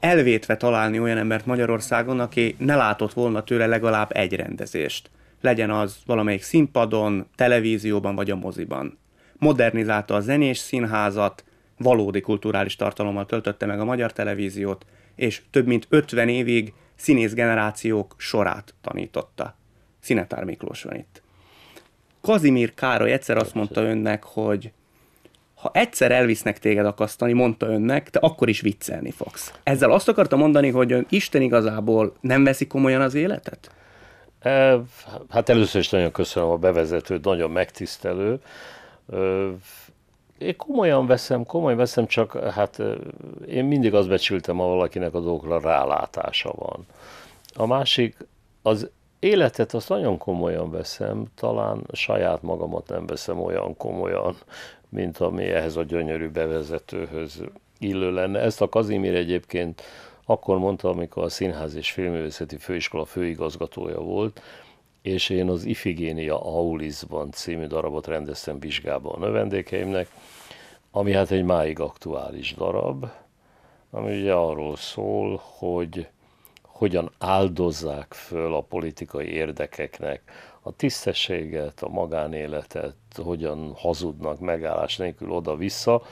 elvétve találni olyan embert Magyarországon, aki ne látott volna tőle legalább egy rendezést. Legyen az valamelyik színpadon, televízióban vagy a moziban. Modernizálta a zenés színházat, valódi kulturális tartalommal töltötte meg a magyar televíziót, és több mint 50 évig színész generációk sorát tanította. Szinetár Miklós van itt. Kazimír Károly egyszer azt mondta önnek, hogy ha egyszer elvisznek téged akasztani, mondta önnek, te akkor is viccelni fogsz. Ezzel azt akarta mondani, hogy ön Isten igazából nem veszi komolyan az életet? E, hát először is nagyon köszönöm a bevezetőt, nagyon megtisztelő. E, én komolyan veszem, komolyan veszem, csak hát e, én mindig azt becsültem, ha valakinek a dolgokra rálátása van. A másik, az életet azt nagyon komolyan veszem, talán saját magamat nem veszem olyan komolyan, mint ami ehhez a gyönyörű bevezetőhöz illő lenne. Ezt a Kazimír egyébként akkor mondta, amikor a Színház és Filmművészeti Főiskola főigazgatója volt, és én az Ifigénia Aulisban című darabot rendeztem vizsgába a növendékeimnek, ami hát egy máig aktuális darab, ami ugye arról szól, hogy hogyan áldozzák föl a politikai érdekeknek a tisztességet, a magánéletet, hogyan hazudnak megállás nélkül oda-vissza,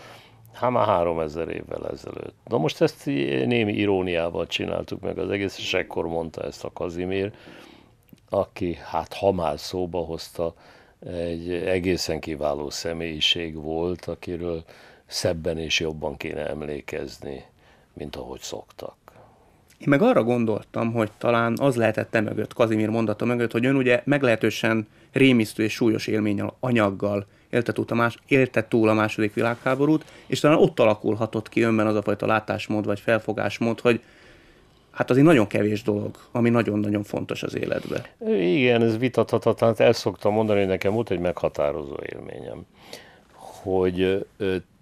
hát már 3000 évvel ezelőtt. Na most ezt némi iróniával csináltuk meg az egész, és ekkor mondta ezt a Kazimír, aki hát ha már szóba hozta, egy egészen kiváló személyiség volt, akiről szebben és jobban kéne emlékezni, mint ahogy szoktak. Én meg arra gondoltam, hogy talán az lehetett te mögött, Kazimír mondata mögött, hogy ön ugye meglehetősen rémisztő és súlyos élmény anyaggal élte túl, a más, élte túl a második világháborút, és talán ott alakulhatott ki önben az a fajta látásmód vagy felfogásmód, hogy hát az egy nagyon kevés dolog, ami nagyon-nagyon fontos az életben. Igen, ez vitathatatlan. Hát el szoktam mondani, hogy nekem volt egy meghatározó élményem, hogy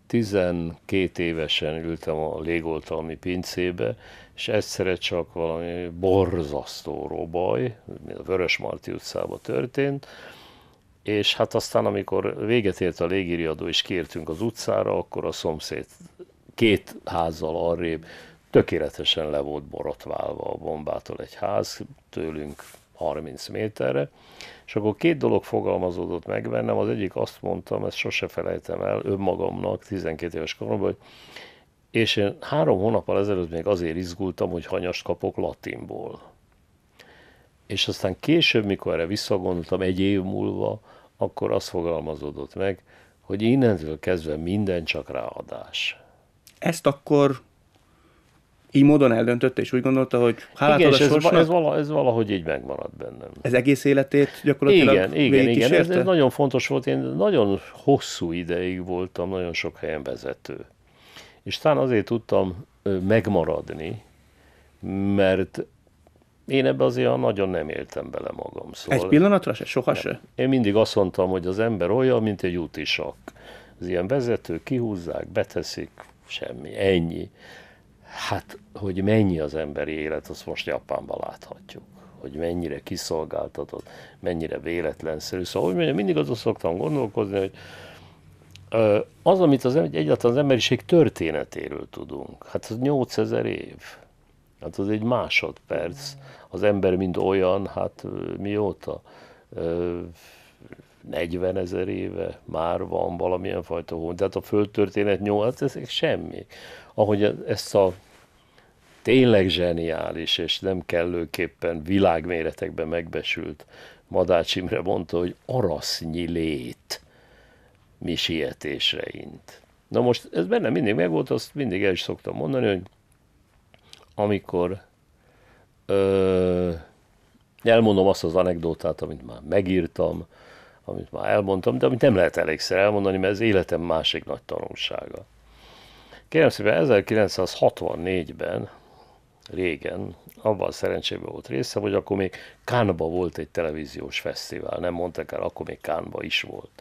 12 évesen ültem a légoltalmi pincébe, és egyszerre csak valami borzasztó robaj, mint a vörös Marti utcába történt, és hát aztán, amikor véget ért a légiriadó, és kértünk az utcára, akkor a szomszéd két házzal arrébb tökéletesen le volt borotválva a bombától egy ház, tőlünk 30 méterre, és akkor két dolog fogalmazódott meg bennem, az egyik azt mondtam, ezt sose felejtem el önmagamnak 12 éves koromban, hogy és én eh, három hónappal ezelőtt még azért izgultam, hogy hanyast kapok latinból. És aztán később, mikor erre visszagondoltam egy év múlva, akkor azt fogalmazódott meg, hogy innentől kezdve minden csak ráadás. Ezt akkor így módon eldöntötte, és úgy gondolta, hogy hálát igen, ad a ez, ez, vala, ez valahogy így megmaradt bennem. Ez egész életét gyakorlatilag Igen, igen, igen. Ez, ez nagyon fontos volt. Én nagyon hosszú ideig voltam, nagyon sok helyen vezető. És talán azért tudtam megmaradni, mert én ebbe azért nagyon nem éltem bele magam. Szóval egy pillanatra se? Soha se? Én mindig azt mondtam, hogy az ember olyan, mint egy útisak. Az ilyen vezető, kihúzzák, beteszik, semmi, ennyi. Hát, hogy mennyi az emberi élet, azt most Japánban láthatjuk. Hogy mennyire kiszolgáltatott, mennyire véletlenszerű. Szóval, hogy mindig azon szoktam gondolkozni, hogy az, amit az, egyáltalán az emberiség történetéről tudunk, hát az 8000 év, hát az egy másodperc. Az ember mind olyan, hát mióta? 40 ezer éve már van valamilyen fajta hón. Tehát a földtörténet 8, hát ezek semmi. Ahogy ezt a tényleg zseniális, és nem kellőképpen világméretekben megbesült Madács Imre mondta, hogy arasznyi lét mi sietésre int. Na most ez benne mindig megvolt, azt mindig el is szoktam mondani, hogy amikor ö, elmondom azt az anekdotát, amit már megírtam, amit már elmondtam, de amit nem lehet elégszer elmondani, mert ez életem másik nagy tanulsága. Kérem szépen 1964-ben, régen, abban a szerencsében volt része, hogy akkor még Kánba volt egy televíziós fesztivál, nem mondták el, akkor még Kánba is volt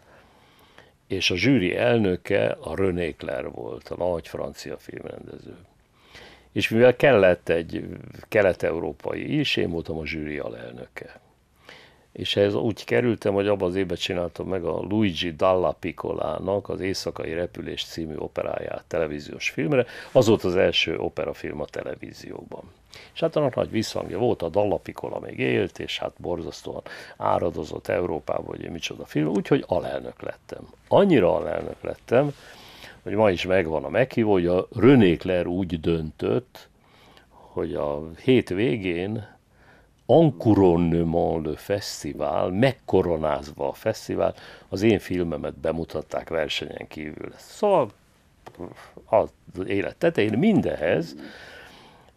és a zsűri elnöke a René Clair volt, a nagy francia filmrendező. És mivel kellett egy kelet-európai is, én voltam a zsűri alelnöke. És ez úgy kerültem, hogy abban az évben csináltam meg a Luigi Dalla Piccolának az Éjszakai Repülés című operáját televíziós filmre. Az volt az első operafilm a televízióban. És hát annak nagy visszhangja volt, a Dallapikola még élt, és hát borzasztóan áradozott Európában, hogy én micsoda film, úgyhogy alelnök lettem. Annyira alelnök lettem, hogy ma is megvan a meghívó, hogy a Rönékler úgy döntött, hogy a hét végén Encoronnement le Fesztivál, megkoronázva a fesztivál, az én filmemet bemutatták versenyen kívül. Szóval az élet tetején mindehez,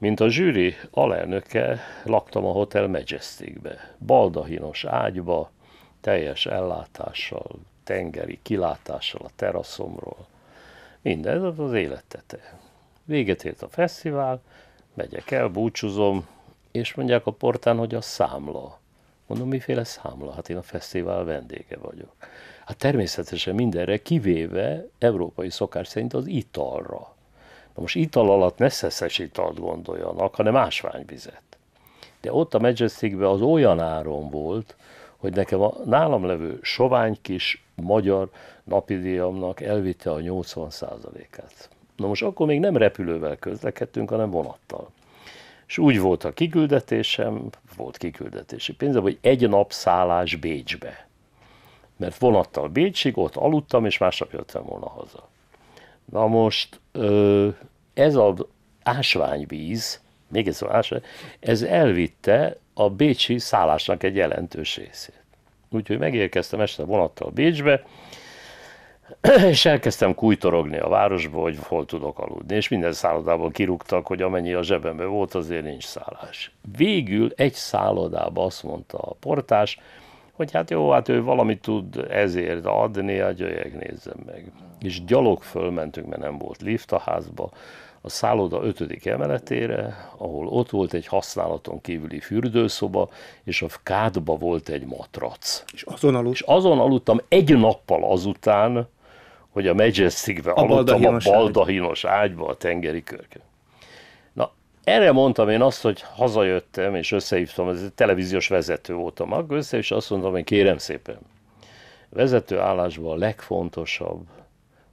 mint a zsűri alelnöke laktam a Hotel Majesticbe, baldahinos ágyba, teljes ellátással, tengeri kilátással a teraszomról. Minden az az élettete. Véget ért a fesztivál, megyek el, búcsúzom, és mondják a portán, hogy a számla. Mondom, miféle számla? Hát én a fesztivál vendége vagyok. Hát természetesen mindenre, kivéve európai szokás szerint az italra. Na most ital alatt ne szeszes italt gondoljanak, hanem ásványvizet. De ott a Majesticben az olyan áron volt, hogy nekem a nálam levő sovány kis magyar napidíjamnak elvitte a 80%-át. Na most akkor még nem repülővel közlekedtünk, hanem vonattal. És úgy volt a kiküldetésem, volt kiküldetési pénzem, hogy egy nap szállás Bécsbe. Mert vonattal Bécsig, ott aludtam, és másnap jöttem volna haza. Na most ez az ásványvíz, még ez az ásvány, ez elvitte a bécsi szállásnak egy jelentős részét. Úgyhogy megérkeztem este vonattal Bécsbe, és elkezdtem kújtorogni a városba, hogy hol tudok aludni, és minden szállodából kirúgtak, hogy amennyi a zsebemben volt, azért nincs szállás. Végül egy szállodába azt mondta a portás, hogy hát jó, hát ő valamit tud ezért adni, a hát gyöjeg nézzem meg. És gyalog fölmentünk, mert nem volt lift a házba, a szálloda ötödik emeletére, ahol ott volt egy használaton kívüli fürdőszoba, és a kádba volt egy matrac. És azon, alud... és azon aludtam egy nappal azután, hogy a Majestic-be aludtam a baldahinos ágyba a tengeri körkön. Erre mondtam én azt, hogy hazajöttem, és összehívtam, ez televíziós vezető voltam mag össze, és azt mondtam, hogy kérem szépen, vezető állásban a legfontosabb,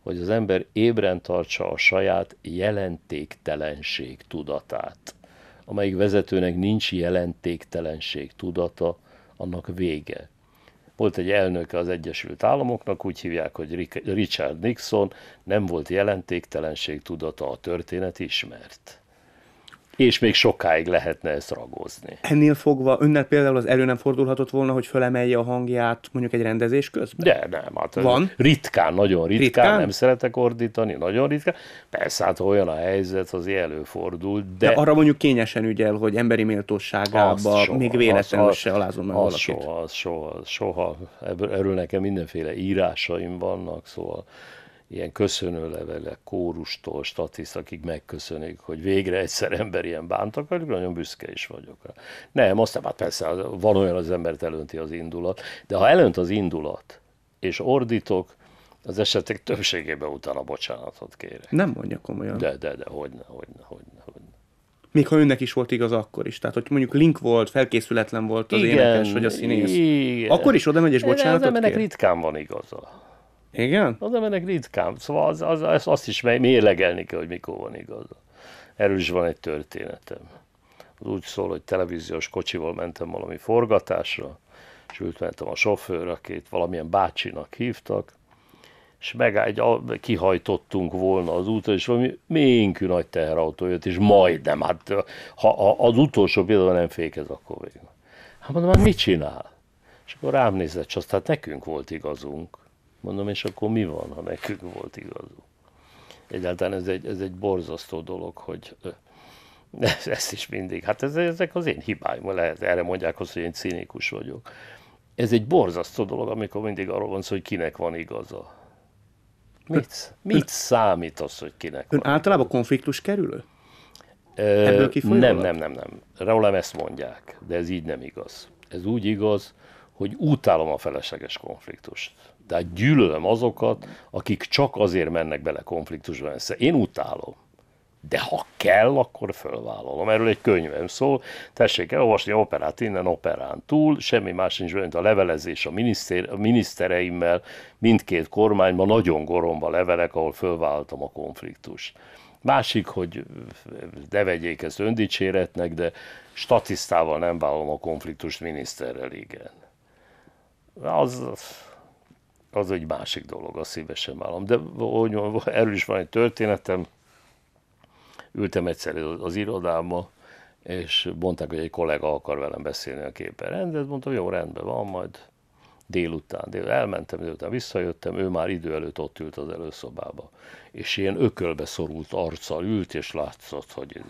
hogy az ember ébren tartsa a saját jelentéktelenség tudatát. Amelyik vezetőnek nincs jelentéktelenség tudata, annak vége. Volt egy elnöke az Egyesült Államoknak, úgy hívják, hogy Richard Nixon, nem volt jelentéktelenség tudata, a történet ismert és még sokáig lehetne ezt ragozni. Ennél fogva önnel például az elő nem fordulhatott volna, hogy fölemelje a hangját mondjuk egy rendezés közben? De nem, hát Van? ritkán, nagyon ritkán, ritkán, nem szeretek ordítani, nagyon ritkán. Persze, hát olyan a helyzet, az előfordul, de... de arra mondjuk kényesen ügyel, hogy emberi méltóságában még véletlenül se alázom meg valakit. Soha, soha, soha. Erről nekem mindenféle írásaim vannak, szóval ilyen köszönőlevelek, kórustól, akik megköszönik, hogy végre egyszer ember ilyen bántak velük, nagyon büszke is vagyok Nem, aztán hát persze van olyan, az embert elönti az indulat, de ha elönt az indulat, és ordítok, az esetek többségében utána bocsánatot kérek. Nem mondja komolyan. De, de, de, hogyne, hogyne, hogyne, hogyne. Még ha önnek is volt igaz akkor is. Tehát, hogy mondjuk link volt, felkészületlen volt az igen, énekes vagy a színész. Igen. Akkor is oda megy és bocsánatot de, de, de, kér? ennek ritkán van igaza. Igen? Az emberek ritkán, szóval az, az, az, azt is mérlegelni kell, hogy mikor van igaza. Erről is van egy történetem. Az úgy szól, hogy televíziós kocsival mentem valami forgatásra, és ült mentem a sofőr, akit valamilyen bácsinak hívtak, és meg egy, kihajtottunk volna az úton, és valami ménkű nagy teherautó jött, és majdnem, hát ha, ha az utolsó pillanatban nem fékez, akkor végül. Hát mondom, hát mit csinál? És akkor rám nézett, csak hát nekünk volt igazunk. Mondom, és akkor mi van, ha nekünk volt igazuk? Egyáltalán ez egy, ez egy borzasztó dolog, hogy ez, ezt is mindig, hát ez, ezek az én hibáim, lehet, erre mondják azt, hogy én cinikus vagyok. Ez egy borzasztó dolog, amikor mindig arról van szó, hogy kinek van igaza. Mit, mit számít az, hogy kinek Ön van általában konfliktus kerülő? Ebből nem, nem, nem, nem. Rólam ezt mondják, de ez így nem igaz. Ez úgy igaz, hogy utálom a felesleges konfliktust. Tehát gyűlölöm azokat, akik csak azért mennek bele konfliktusba. Össze. Én utálom. De ha kell, akkor fölvállalom. Erről egy könyvem szól. Tessék elolvasni operát innen, operán túl. Semmi más nincs, mint a levelezés a, miniszter, a minisztereimmel. Mindkét kormányban nagyon goromba levelek, ahol fölvállaltam a konfliktust. Másik, hogy ne vegyék ezt öndicséretnek, de statisztával nem vállalom a konfliktust miniszterrel, igen. Az, az egy másik dolog, azt szívesen vállalom. De hogy erről is van egy történetem. Ültem egyszer az irodámba, és mondták, hogy egy kollega akar velem beszélni a képen. Rendben, mondtam, jó, rendben van, majd délután, délután elmentem, délután visszajöttem, ő már idő előtt ott ült az előszobába. És ilyen ökölbe szorult arccal ült, és látszott, hogy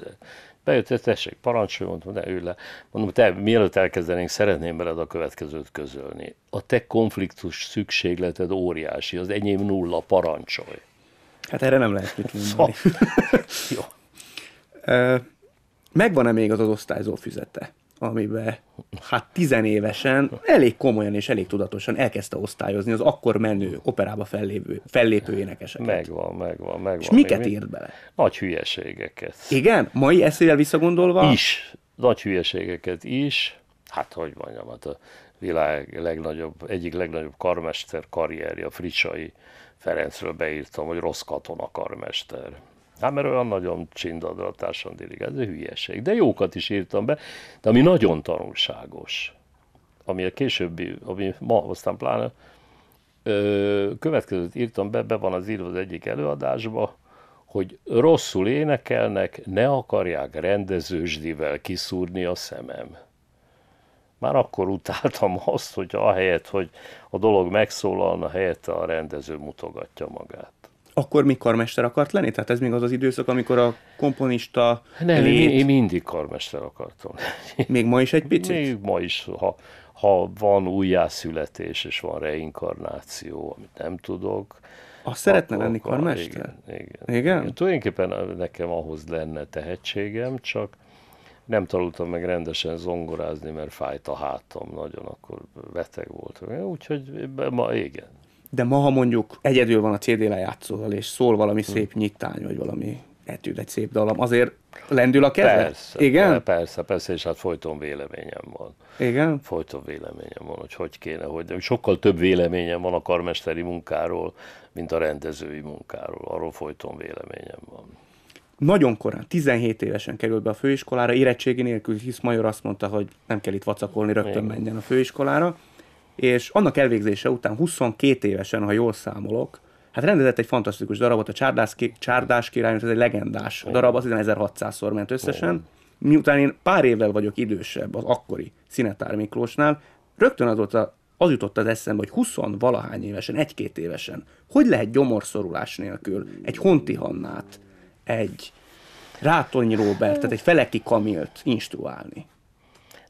Bejött, tessék, parancsoljon, ne ülj le. Mondom, te mielőtt elkezdenénk, szeretném veled a következőt közölni. A te konfliktus szükségleted óriási, az enyém nulla, parancsolj. Hát erre nem lehet mit mondani. Szóval. Jó. Megvan-e még az az osztályzó füzete? amiben hát tizenévesen elég komolyan és elég tudatosan elkezdte osztályozni az akkor menő operába fellépő, fellépő énekeseket. Megvan, megvan, megvan. És miket írt bele? Nagy hülyeségeket. Igen? Mai eszével visszagondolva? Is. Nagy hülyeségeket is. Hát, hogy mondjam, hát a világ legnagyobb, egyik legnagyobb karmester karrierje, Fricsai Ferencről beírtam, hogy rossz katona karmester. Hát mert olyan nagyon csindadratársan dirigál, ez hülyeség. De jókat is írtam be, de ami nagyon tanulságos, ami a későbbi, ami ma aztán pláne, ö, következőt írtam be, be van az írva az egyik előadásba, hogy rosszul énekelnek, ne akarják rendezősdivel kiszúrni a szemem. Már akkor utáltam azt, hogy ahelyett, hogy a dolog megszólalna, helyette a rendező mutogatja magát akkor még karmester akart lenni? Tehát ez még az az időszak, amikor a komponista Nem, lét... én mindig karmester akartam. Még ma is egy picit? Még ma is, ha, ha van újjászületés és van reinkarnáció, amit nem tudok. Azt szeretne lenni karmester? Igen, igen, igen? igen. Tulajdonképpen nekem ahhoz lenne tehetségem, csak nem tanultam meg rendesen zongorázni, mert fájt a hátam nagyon, akkor beteg voltam. Úgyhogy ma igen, de ma, ha mondjuk egyedül van a CD lejátszóval, és szól valami hmm. szép nyitány, vagy valami etűd, egy szép dalam, azért lendül a keze? Persze, Igen? persze, persze, és hát folyton véleményem van. Igen? Folyton véleményem van, hogy hogy kéne, hogy nem. Sokkal több véleményem van a karmesteri munkáról, mint a rendezői munkáról. Arról folyton véleményem van. Nagyon korán, 17 évesen került be a főiskolára, érettségi nélkül, hisz Major azt mondta, hogy nem kell itt vacakolni, rögtön Igen. menjen a főiskolára és annak elvégzése után 22 évesen, ha jól számolok, hát rendezett egy fantasztikus darabot, a Csárdás, Csárdás király, ez egy legendás oh. darab, az 1600-szor ment összesen. Oh. Miután én pár évvel vagyok idősebb az akkori Szinetár Miklósnál, rögtön azóta az jutott az eszembe, hogy 20 valahány évesen, egy-két évesen, hogy lehet gyomorszorulás nélkül egy Honti Hannát, egy Rátony tehát egy Feleki Kamilt instruálni?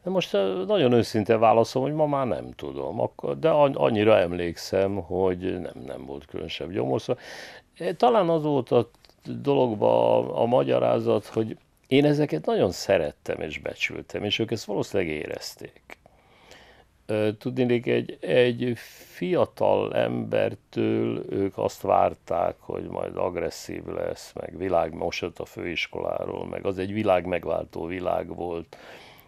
De most nagyon őszinte válaszom, hogy ma már nem tudom. de annyira emlékszem, hogy nem, nem volt különösebb gyomorszó. Talán az volt a dologba a, a magyarázat, hogy én ezeket nagyon szerettem és becsültem, és ők ezt valószínűleg érezték. Tudnék, egy, egy fiatal embertől ők azt várták, hogy majd agresszív lesz, meg világ most a főiskoláról, meg az egy világ megváltó világ volt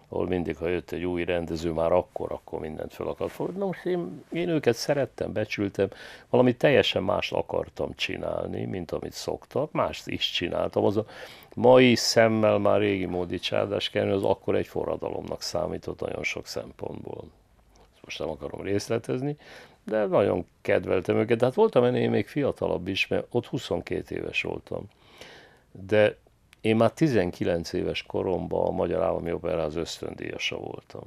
ahol mindig, ha jött egy új rendező, már akkor, akkor mindent fel akart fogadni. Most én, én őket szerettem, becsültem, valami teljesen mást akartam csinálni, mint amit szoktak, mást is csináltam. Az a mai szemmel már régi módi csárdás kerül, az akkor egy forradalomnak számított nagyon sok szempontból. Ezt most nem akarom részletezni, de nagyon kedveltem őket. hát voltam ennél még fiatalabb is, mert ott 22 éves voltam. De én már 19 éves koromban a Magyar Állami az ösztöndíjasa voltam.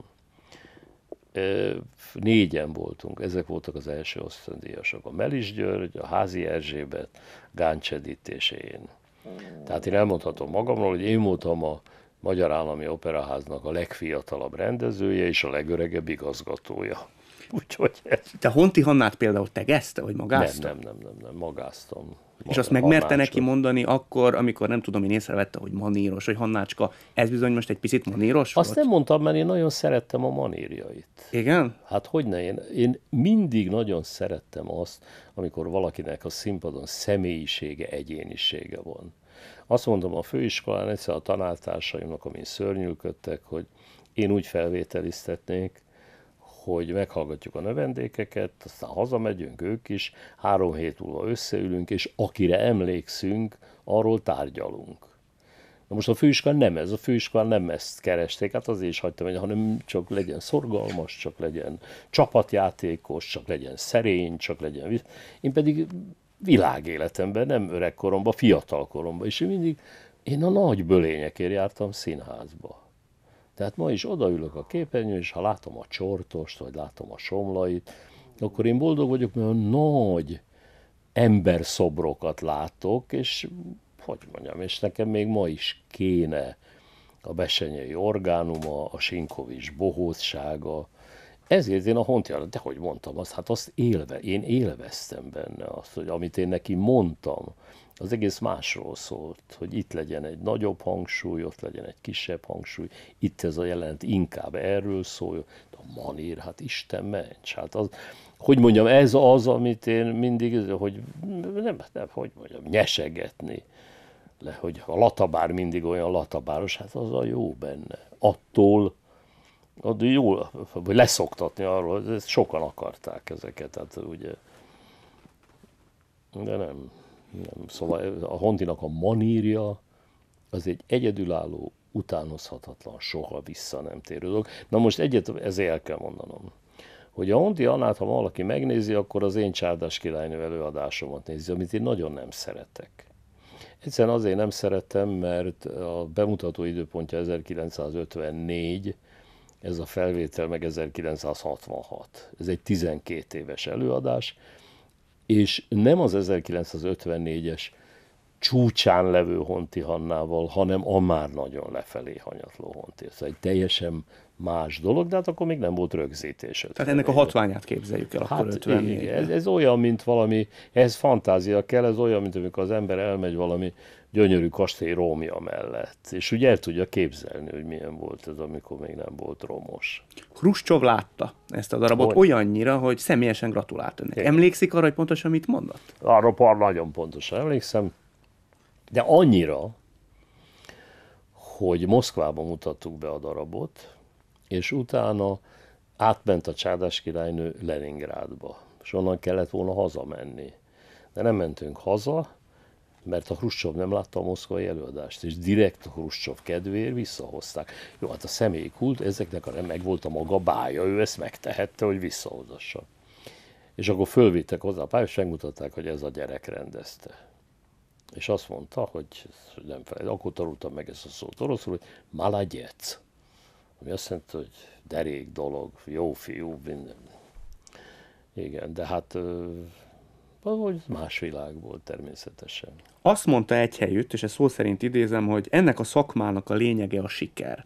Négyen voltunk, ezek voltak az első ösztöndíjasok. A Melis György, a Házi Erzsébet, Gáncs és én. Tehát én elmondhatom magamról, hogy én voltam a Magyar Állami Operaháznak a legfiatalabb rendezője és a legöregebb igazgatója. Úgyhogy ez... Te Honti Hannát például tegezte, hogy magáztam? Nem, nem, nem, nem, nem magáztam. Mag- és azt megmerte neki mondani akkor, amikor nem tudom, én észrevette, hogy maníros, hogy Hannácska, ez bizony most egy picit maníros Azt volt? nem mondtam, mert én nagyon szerettem a manírjait. Igen? Hát hogy ne, én, én mindig nagyon szerettem azt, amikor valakinek a színpadon személyisége, egyénisége van. Azt mondom, a főiskolán egyszer a tanártársaimnak, amin szörnyűködtek, hogy én úgy felvételiztetnék, hogy meghallgatjuk a növendékeket, aztán hazamegyünk ők is, három hét múlva összeülünk, és akire emlékszünk, arról tárgyalunk. Na most a főiskolán nem ez, a főiskolán nem ezt keresték, hát azért is hagytam, hanem csak legyen szorgalmas, csak legyen csapatjátékos, csak legyen szerény, csak legyen... Én pedig világéletemben, nem öregkoromban, fiatalkoromban, és én mindig én a nagy bölényekért jártam színházba. Tehát ma is odaülök a képernyőn, és ha látom a csortost, vagy látom a somlait, akkor én boldog vagyok, mert a nagy emberszobrokat látok, és hogy mondjam, és nekem még ma is kéne a besenyei orgánuma, a Sinkovics bohózsága, ezért én a hontjára, de hogy mondtam azt, hát azt élve, én élveztem benne azt, hogy amit én neki mondtam, az egész másról szólt, hogy itt legyen egy nagyobb hangsúly, ott legyen egy kisebb hangsúly, itt ez a jelent inkább erről szól, a manír, hát Isten ments, hát az, hogy mondjam, ez az, amit én mindig, hogy nem, nem hogy mondjam, nyesegetni le, hogy a latabár mindig olyan latabáros, hát az a jó benne. Attól, attól jó, vagy leszoktatni arról, ezt sokan akarták ezeket, hát ugye, de nem, nem, szóval a Hondinak a manírja az egy egyedülálló, utánozhatatlan, soha vissza nem térő dolog. Na most egyet, ezért el kell mondanom hogy a Hondi Annát, ha valaki megnézi, akkor az én Csárdás királynő előadásomat nézi, amit én nagyon nem szeretek. Egyszerűen azért nem szerettem, mert a bemutató időpontja 1954, ez a felvétel meg 1966. Ez egy 12 éves előadás, és nem az 1954-es csúcsán levő Honti Hannával, hanem a már nagyon lefelé hanyatló Honti. Ez egy teljesen más dolog, de hát akkor még nem volt rögzítés. Tehát ennek a hatványát képzeljük el, hát akkor igen, ez, ez olyan, mint valami, ez fantázia kell, ez olyan, mint amikor az ember elmegy valami gyönyörű kastély Rómia mellett. És úgy el tudja képzelni, hogy milyen volt ez, amikor még nem volt romos. Hruscsov látta ezt a darabot hogy? olyannyira, hogy személyesen gratulált önnek. Én. Emlékszik arra, hogy pontosan mit mondott? Arra par nagyon pontosan emlékszem, de annyira, hogy Moszkvában mutattuk be a darabot, és utána átment a csádás királynő Leningrádba, és onnan kellett volna hazamenni. De nem mentünk haza, mert a Hruscsov nem látta a moszkvai előadást, és direkt a Hruscsov kedvéért visszahozták. Jó, hát a személyi kult, ezeknek a meg volt a maga bája, ő ezt megtehette, hogy visszahozassa. És akkor fölvittek hozzá a pályát, és megmutatták, hogy ez a gyerek rendezte. És azt mondta, hogy nem felejt, akkor tanultam meg ezt a szót oroszul, hogy maladjec, ami azt jelenti, hogy derék dolog, jó fiú, minden. Igen, de hát Valahogy más világ volt természetesen. Azt mondta egy helyütt, és ezt szó szerint idézem, hogy ennek a szakmának a lényege a siker.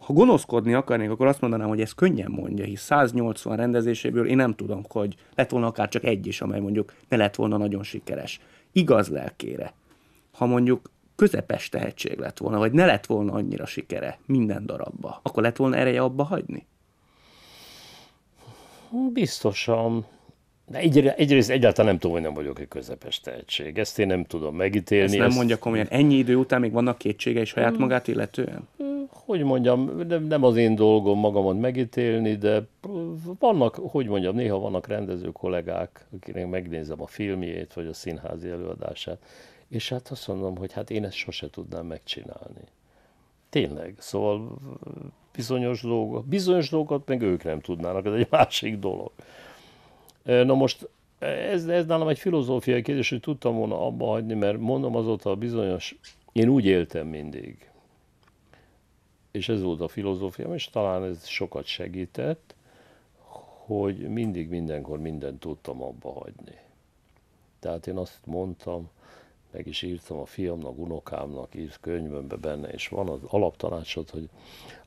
Ha gonoszkodni akarnék, akkor azt mondanám, hogy ez könnyen mondja, hisz 180 rendezéséből én nem tudom, hogy lett volna akár csak egy is, amely mondjuk ne lett volna nagyon sikeres. Igaz lelkére. Ha mondjuk közepes tehetség lett volna, vagy ne lett volna annyira sikere minden darabba, akkor lett volna ereje abba hagyni? Biztosan de egyrészt, egyrészt egyáltalán nem tudom, hogy nem vagyok egy közepes tehetség. Ezt én nem tudom megítélni. Ezt nem ezt... mondja komolyan. Ennyi idő után még vannak kétségei saját hmm. magát illetően? Hogy mondjam, nem, az én dolgom magamon megítélni, de vannak, hogy mondjam, néha vannak rendező kollégák, akinek megnézem a filmjét, vagy a színházi előadását, és hát azt mondom, hogy hát én ezt sose tudnám megcsinálni. Tényleg. Szóval bizonyos dolgokat, bizonyos dolgokat meg ők nem tudnának, ez egy másik dolog. Na most ez, ez nálam egy filozófiai kérdés, hogy tudtam volna abba hagyni, mert mondom azóta a bizonyos, én úgy éltem mindig. És ez volt a filozófiám, és talán ez sokat segített, hogy mindig, mindenkor mindent tudtam abba hagyni. Tehát én azt mondtam, meg is írtam a fiamnak, unokámnak, írt könyvömbe benne, és van az alaptanácsod, hogy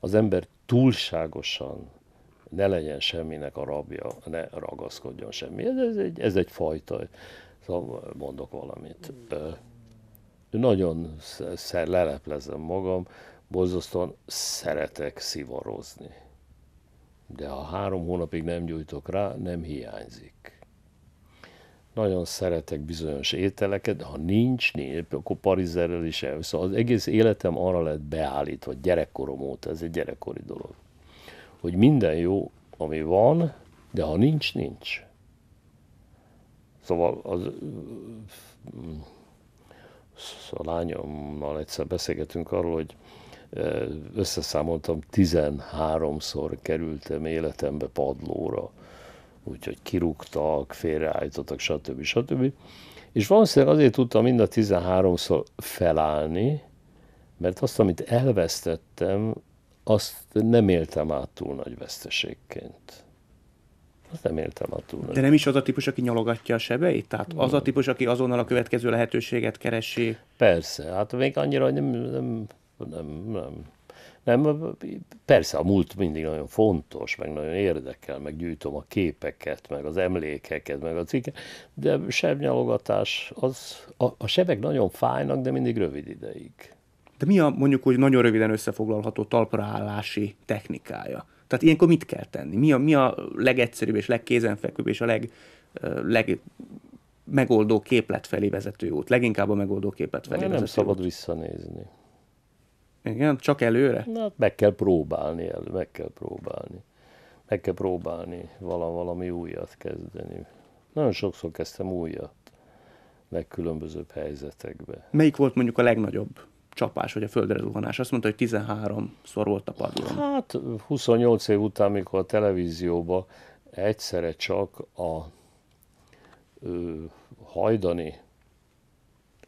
az ember túlságosan ne legyen semminek a rabja, ne ragaszkodjon semmi. Ez, ez, egy, ez egy fajta, szóval mondok valamit. Nagyon szer, leleplezem magam, borzasztóan szeretek szivarozni. De ha három hónapig nem gyújtok rá, nem hiányzik nagyon szeretek bizonyos ételeket, de ha nincs, nincs akkor parizerrel is el. Szóval az egész életem arra lett beállítva gyerekkorom óta, ez egy gyerekkori dolog hogy minden jó, ami van, de ha nincs, nincs. Szóval az a lányommal egyszer beszélgetünk arról, hogy összeszámoltam, 13-szor kerültem életembe padlóra, úgyhogy kirúgtak, félreállítottak, stb. stb. És valószínűleg azért tudtam mind a 13-szor felállni, mert azt, amit elvesztettem, azt nem éltem át túl nagy veszteségként. Azt nem éltem át túl. De nem is az a típus, aki nyalogatja a sebeit? Tehát nem. az a típus, aki azonnal a következő lehetőséget keresi? Persze, hát még annyira nem, nem, nem, nem. Nem, persze a múlt mindig nagyon fontos, meg nagyon érdekel, meg gyűjtöm a képeket, meg az emlékeket, meg a cikket, de sebnyalogatás, az, a, a sebek nagyon fájnak, de mindig rövid ideig de mi a mondjuk úgy nagyon röviden összefoglalható talpraállási technikája? Tehát ilyenkor mit kell tenni? Mi a, mi a legegyszerűbb és legkézenfekvőbb és a leg, leg megoldó képlet felé vezető út? Leginkább a megoldó képlet felé Nem vezető szabad út. visszanézni. Igen? Csak előre? Na, meg kell próbálni, el, meg kell próbálni. Meg kell próbálni valami, valami újat kezdeni. Nagyon sokszor kezdtem újat, meg különböző helyzetekbe. Melyik volt mondjuk a legnagyobb csapás, vagy a földre zuhanás. Azt mondta, hogy 13-szor volt a padlón. Hát 28 év után, mikor a televízióba egyszerre csak a ö, hajdani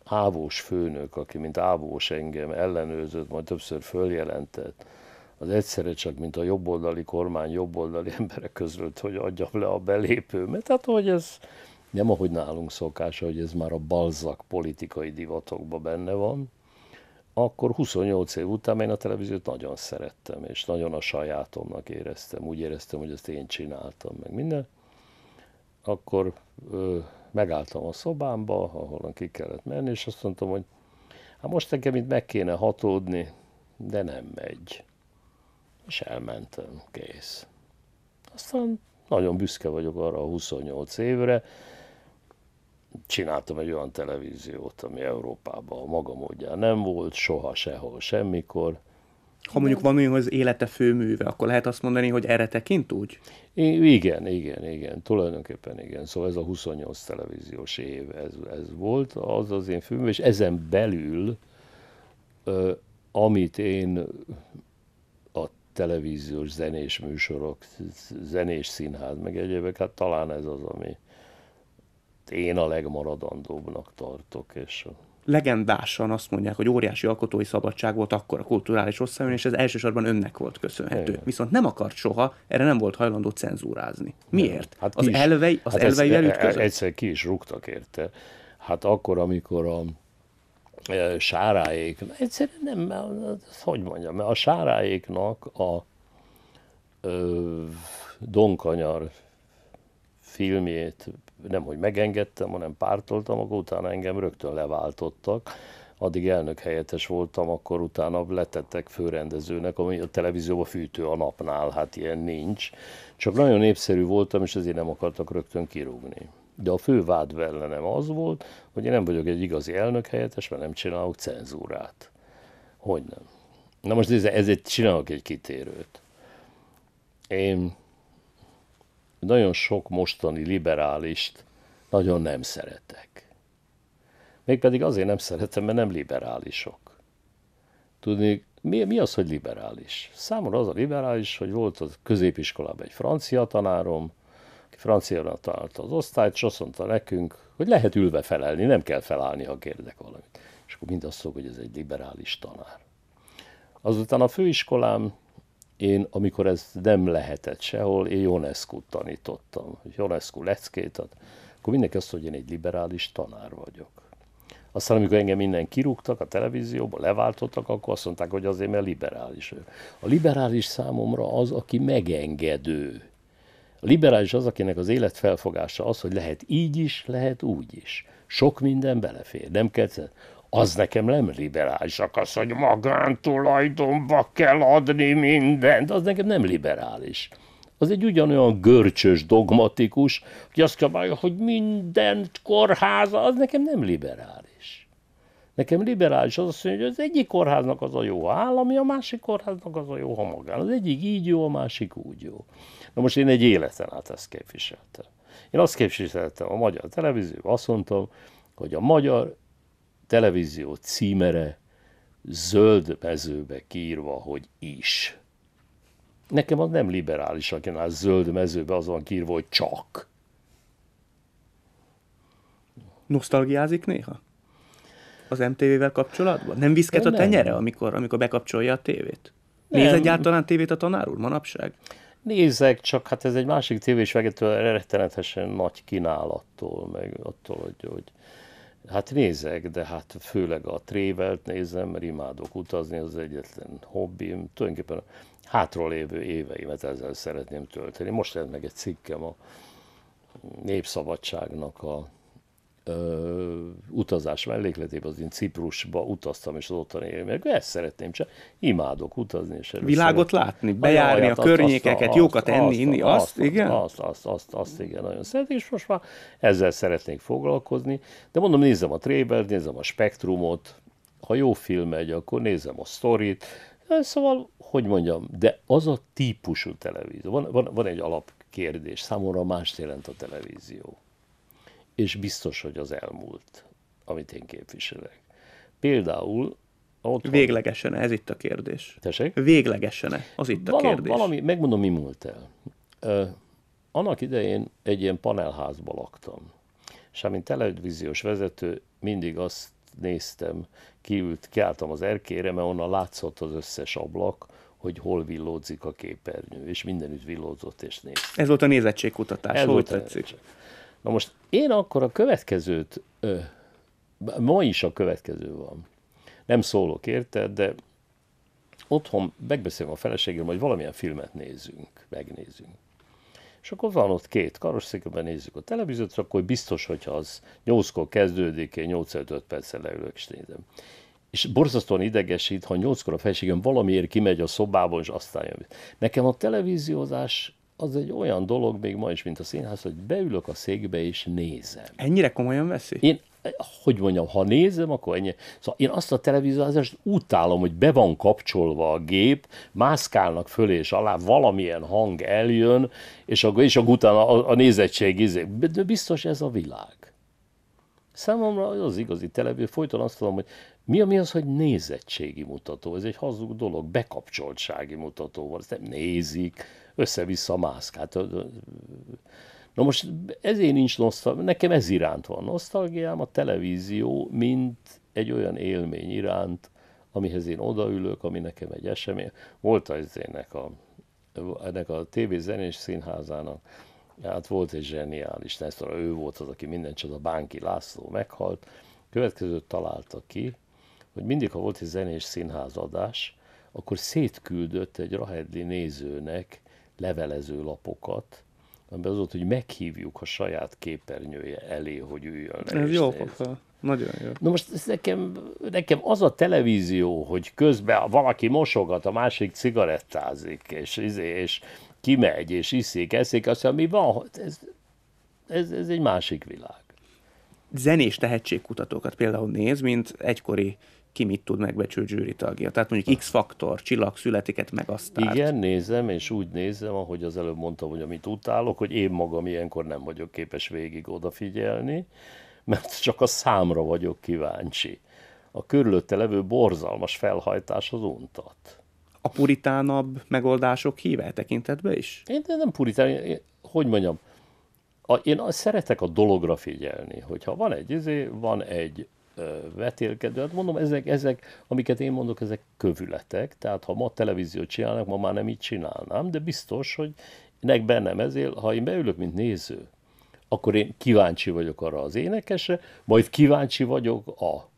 ávós főnök, aki mint ávós engem ellenőrzött, majd többször följelentett, az egyszerre csak, mint a jobboldali kormány jobboldali emberek közölt, hogy adjam le a belépőmet. Tehát, hogy ez nem ahogy nálunk szokása, hogy ez már a balzak politikai divatokban benne van akkor 28 év után én a televíziót nagyon szerettem, és nagyon a sajátomnak éreztem, úgy éreztem, hogy ezt én csináltam, meg minden. Akkor ö, megálltam a szobámba, ahol ki kellett menni, és azt mondtam, hogy hát most nekem itt meg kéne hatódni, de nem megy. És elmentem, kész. Aztán nagyon büszke vagyok arra a 28 évre, csináltam egy olyan televíziót, ami Európában a maga módján nem volt, soha, sehol, semmikor. Ha mondjuk van olyan, hogy az élete főműve, akkor lehet azt mondani, hogy erre tekint úgy? I- igen, igen, igen, tulajdonképpen igen. Szóval ez a 28 televíziós év, ez, ez volt, az az én főműve, és ezen belül, ö, amit én a televíziós zenés műsorok, zenés színház, meg egyébek, hát talán ez az, ami, én a legmaradandóbbnak tartok. És legendásan azt mondják, hogy óriási alkotói szabadság volt akkor a kulturális osztályon, és ez elsősorban önnek volt köszönhető. Igen. Viszont nem akart soha, erre nem volt hajlandó cenzúrázni. Miért? Hát az is, elvei, az hát elvei ezt, ütközött. E- egyszer ki is rúgtak érte. Hát akkor, amikor a e, sáráék, egyszerűen nem, hogy mondjam, a sáráéknak a ö, Donkanyar filmjét nem, hogy megengedtem, hanem pártoltam, akkor utána engem rögtön leváltottak. Addig elnök helyettes voltam, akkor utána letettek főrendezőnek, ami a televízióban fűtő a napnál, hát ilyen nincs. Csak nagyon népszerű voltam, és ezért nem akartak rögtön kirúgni. De a fő vád nem az volt, hogy én nem vagyok egy igazi elnök helyettes, mert nem csinálok cenzúrát. Hogy nem? Na most nézze, ezért csinálok egy kitérőt. Én nagyon sok mostani liberálist nagyon nem szeretek. Mégpedig azért nem szeretem, mert nem liberálisok. Tudni, mi, mi az, hogy liberális? Számomra az a liberális, hogy volt a középiskolában egy francia tanárom, aki franciára találta az osztályt, és azt mondta nekünk, hogy lehet ülve felelni, nem kell felállni, ha kérdek valamit. És akkor mind azt szok, hogy ez egy liberális tanár. Azután a főiskolám én, amikor ez nem lehetett sehol, én jonescu tanítottam, Jonescu leckét, akkor mindenki azt mondja, hogy én egy liberális tanár vagyok. Aztán amikor engem minden kirúgtak a televízióba, leváltottak, akkor azt mondták, hogy azért, mert liberális A liberális számomra az, aki megengedő. A liberális az, akinek az élet felfogása az, hogy lehet így is, lehet úgy is. Sok minden belefér, nem kell az nekem nem liberális akasz, hogy magántulajdonba kell adni mindent, az nekem nem liberális. Az egy ugyanolyan görcsös, dogmatikus, hogy azt kabálja, hogy mindent kórháza, az nekem nem liberális. Nekem liberális az azt mondja, hogy az egyik kórháznak az a jó, állami, a másik kórháznak az a jó, ha magán. Az egyik így jó, a másik úgy jó. Na most én egy életen át ezt képviseltem. Én azt képviseltem a magyar televízióban, azt mondtam, hogy a magyar televízió címere zöld mezőbe kiírva, hogy is. Nekem az nem liberális, akinál zöld mezőbe az van kiírva, hogy csak. Nosztalgiázik néha? Az MTV-vel kapcsolatban? Nem viszket a tenyere, amikor, amikor bekapcsolja a tévét? Nem. Néz egyáltalán tévét a tanár úr manapság? Nézek, csak hát ez egy másik tévés vegető rettenetesen nagy kínálattól, meg attól, hogy, hogy Hát nézek, de hát főleg a trévelt nézem, mert imádok utazni, az egyetlen hobbim. Tulajdonképpen a hátralévő éveimet ezzel szeretném tölteni. Most lehet meg egy cikkem a Népszabadságnak a utazás mellékletében, az én Ciprusba utaztam, és az ottani élmények, ezt szeretném csak imádok utazni. És Világot látni, bejárni a, a környékeket, jókat enni, inni, azt, azt, igen? Azt, azt, azt, azt, igen, nagyon szeretnék, és most már ezzel szeretnék foglalkozni, de mondom, nézem a trébert, nézem a spektrumot, ha jó film megy, akkor nézem a sztorit, szóval, hogy mondjam, de az a típusú televízió, van, van, van egy alapkérdés, számomra mást jelent a televízió és biztos, hogy az elmúlt, amit én képviselek. Például ott Véglegesen, ez itt a kérdés. Tessék? Véglegesen, az itt a valami, kérdés. Valami, megmondom, mi múlt el. Ö, annak idején egy ilyen panelházba laktam, és amint televíziós vezető mindig azt néztem, kiült, kiálltam az erkére, mert onnan látszott az összes ablak, hogy hol villódzik a képernyő, és mindenütt villódzott és néztem. Ez volt a nézettségkutatás, Ez volt tetszik. Nézettség. Na most én akkor a következőt, ö, ma is a következő van. Nem szólok érted, de otthon megbeszélem a feleségem, hogy valamilyen filmet nézzünk, megnézzünk. És akkor van ott két karosszékben nézzük a televíziót, akkor biztos, hogy az 8-kor kezdődik, én 8-5 perccel leülök és nézem. És borzasztóan idegesít, ha 8-kor a feleségem valamiért kimegy a szobában, és aztán jön. Nekem a televíziózás az egy olyan dolog még ma is, mint a színház, hogy beülök a székbe és nézem. Ennyire komolyan veszi? Én, hogy mondjam, ha nézem, akkor ennyi. Szóval én azt a televíziózást utálom, hogy be van kapcsolva a gép, mászkálnak föl és alá, valamilyen hang eljön, és akkor, és akkor utána a, a nézettség izé. De biztos ez a világ. Számomra az igazi televízió. Folyton azt tudom, hogy mi, ami az, hogy nézettségi mutató? Ez egy hazug dolog, bekapcsoltsági mutató van, ezt nem nézik, össze-vissza mászkát. Na most ezért nincs nosztalgiám, nekem ez iránt van nosztalgiám, a televízió, mint egy olyan élmény iránt, amihez én odaülök, ami nekem egy esemény. Volt az ennek a, ennek a TV zenés színházának, hát volt egy zseniális, Nestor, ő volt az, aki minden csoda, Bánki László meghalt, következőt találta ki, hogy mindig, ha volt egy zenés színházadás, akkor szétküldött egy Rahedli nézőnek levelező lapokat, amiben az volt, hogy meghívjuk a saját képernyője elé, hogy üljön Ez jó pofa. Nagyon jó. Na most ez nekem, nekem az a televízió, hogy közben valaki mosogat, a másik cigarettázik, és, izé, és kimegy, és iszik, eszik, mondja, mi van? Ez, ez, ez egy másik világ. Zenés tehetségkutatókat például néz, mint egykori ki mit tud megbecsült zsűri tagja. Tehát mondjuk ah. X-faktor, csillag születiket meg azt. Igen, nézem, és úgy nézem, ahogy az előbb mondtam, hogy amit utálok, hogy én magam ilyenkor nem vagyok képes végig odafigyelni, mert csak a számra vagyok kíváncsi. A körülötte levő borzalmas felhajtás az untat. A puritánabb megoldások híve e tekintetben is? Én nem puritán, én, hogy mondjam, a, én szeretek a dologra figyelni, hogyha van egy, izé, van egy vetélkedő. Hát mondom, ezek, ezek, amiket én mondok, ezek kövületek, tehát ha ma televíziót csinálnak, ma már nem így csinálnám, de biztos, hogy nek bennem ezért, ha én beülök, mint néző, akkor én kíváncsi vagyok arra az énekesre, majd kíváncsi vagyok a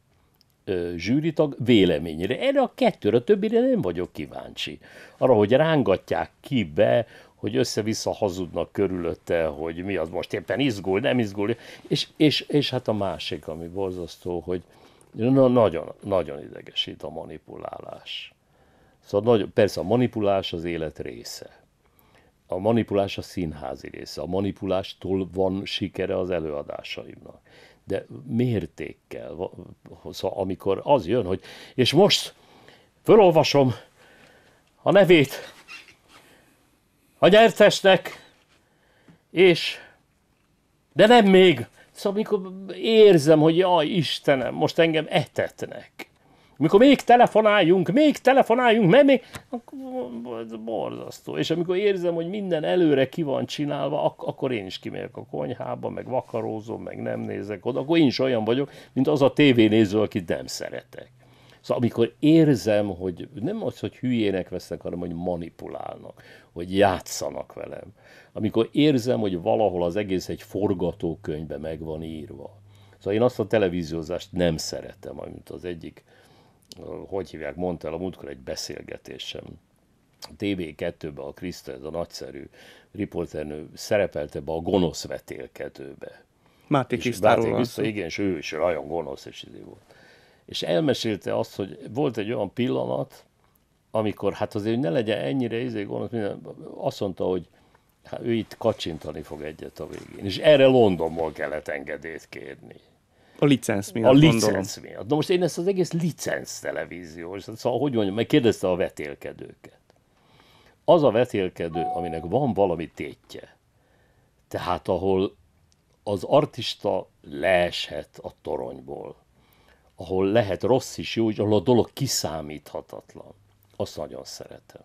zsűritag véleményére. Erre a kettőre, a többire nem vagyok kíváncsi. Arra, hogy rángatják ki be, hogy össze-vissza hazudnak körülötte, hogy mi az most éppen izgul, nem izgul, és, és, és hát a másik, ami borzasztó, hogy na, nagyon, nagyon idegesít a manipulálás. Szóval nagyon, persze a manipulás az élet része. A manipulás a színházi része. A manipulástól van sikere az előadásaimnak. De mértékkel. Szóval amikor az jön, hogy és most fölolvasom a nevét a gyertesnek, és de nem még. Szóval mikor érzem, hogy jaj, Istenem, most engem etetnek. Mikor még telefonáljunk, még telefonáljunk, mert még, akkor ez borzasztó. És amikor érzem, hogy minden előre ki van csinálva, ak- akkor én is kimegyek a konyhába, meg vakarózom, meg nem nézek oda, akkor én is olyan vagyok, mint az a tévénéző, akit nem szeretek. Szóval amikor érzem, hogy nem az, hogy hülyének vesznek, hanem hogy manipulálnak, hogy játszanak velem. Amikor érzem, hogy valahol az egész egy forgatókönyvbe meg van írva. Szóval én azt a televíziózást nem szeretem, amit az egyik, hogy hívják, mondta el a múltkor egy beszélgetésem. TV2-ben a Kriszta, ez a nagyszerű riporternő szerepelte be a gonosz vetélkedőbe. Máté Krisztáról. Máté igen, és ő is olyan gonosz, és izé volt és elmesélte azt, hogy volt egy olyan pillanat, amikor, hát azért, hogy ne legyen ennyire izé gondot, minden, azt mondta, hogy hát ő itt kacsintani fog egyet a végén. És erre Londonból kellett engedélyt kérni. A licenc miatt. A licenc miatt. Na most én ezt az egész licensz televíziós, hát szóval hogy mondjam, meg kérdezte a vetélkedőket. Az a vetélkedő, aminek van valami tétje, tehát ahol az artista leeshet a toronyból, ahol lehet rossz is jó, ahol a dolog kiszámíthatatlan. Azt nagyon szeretem.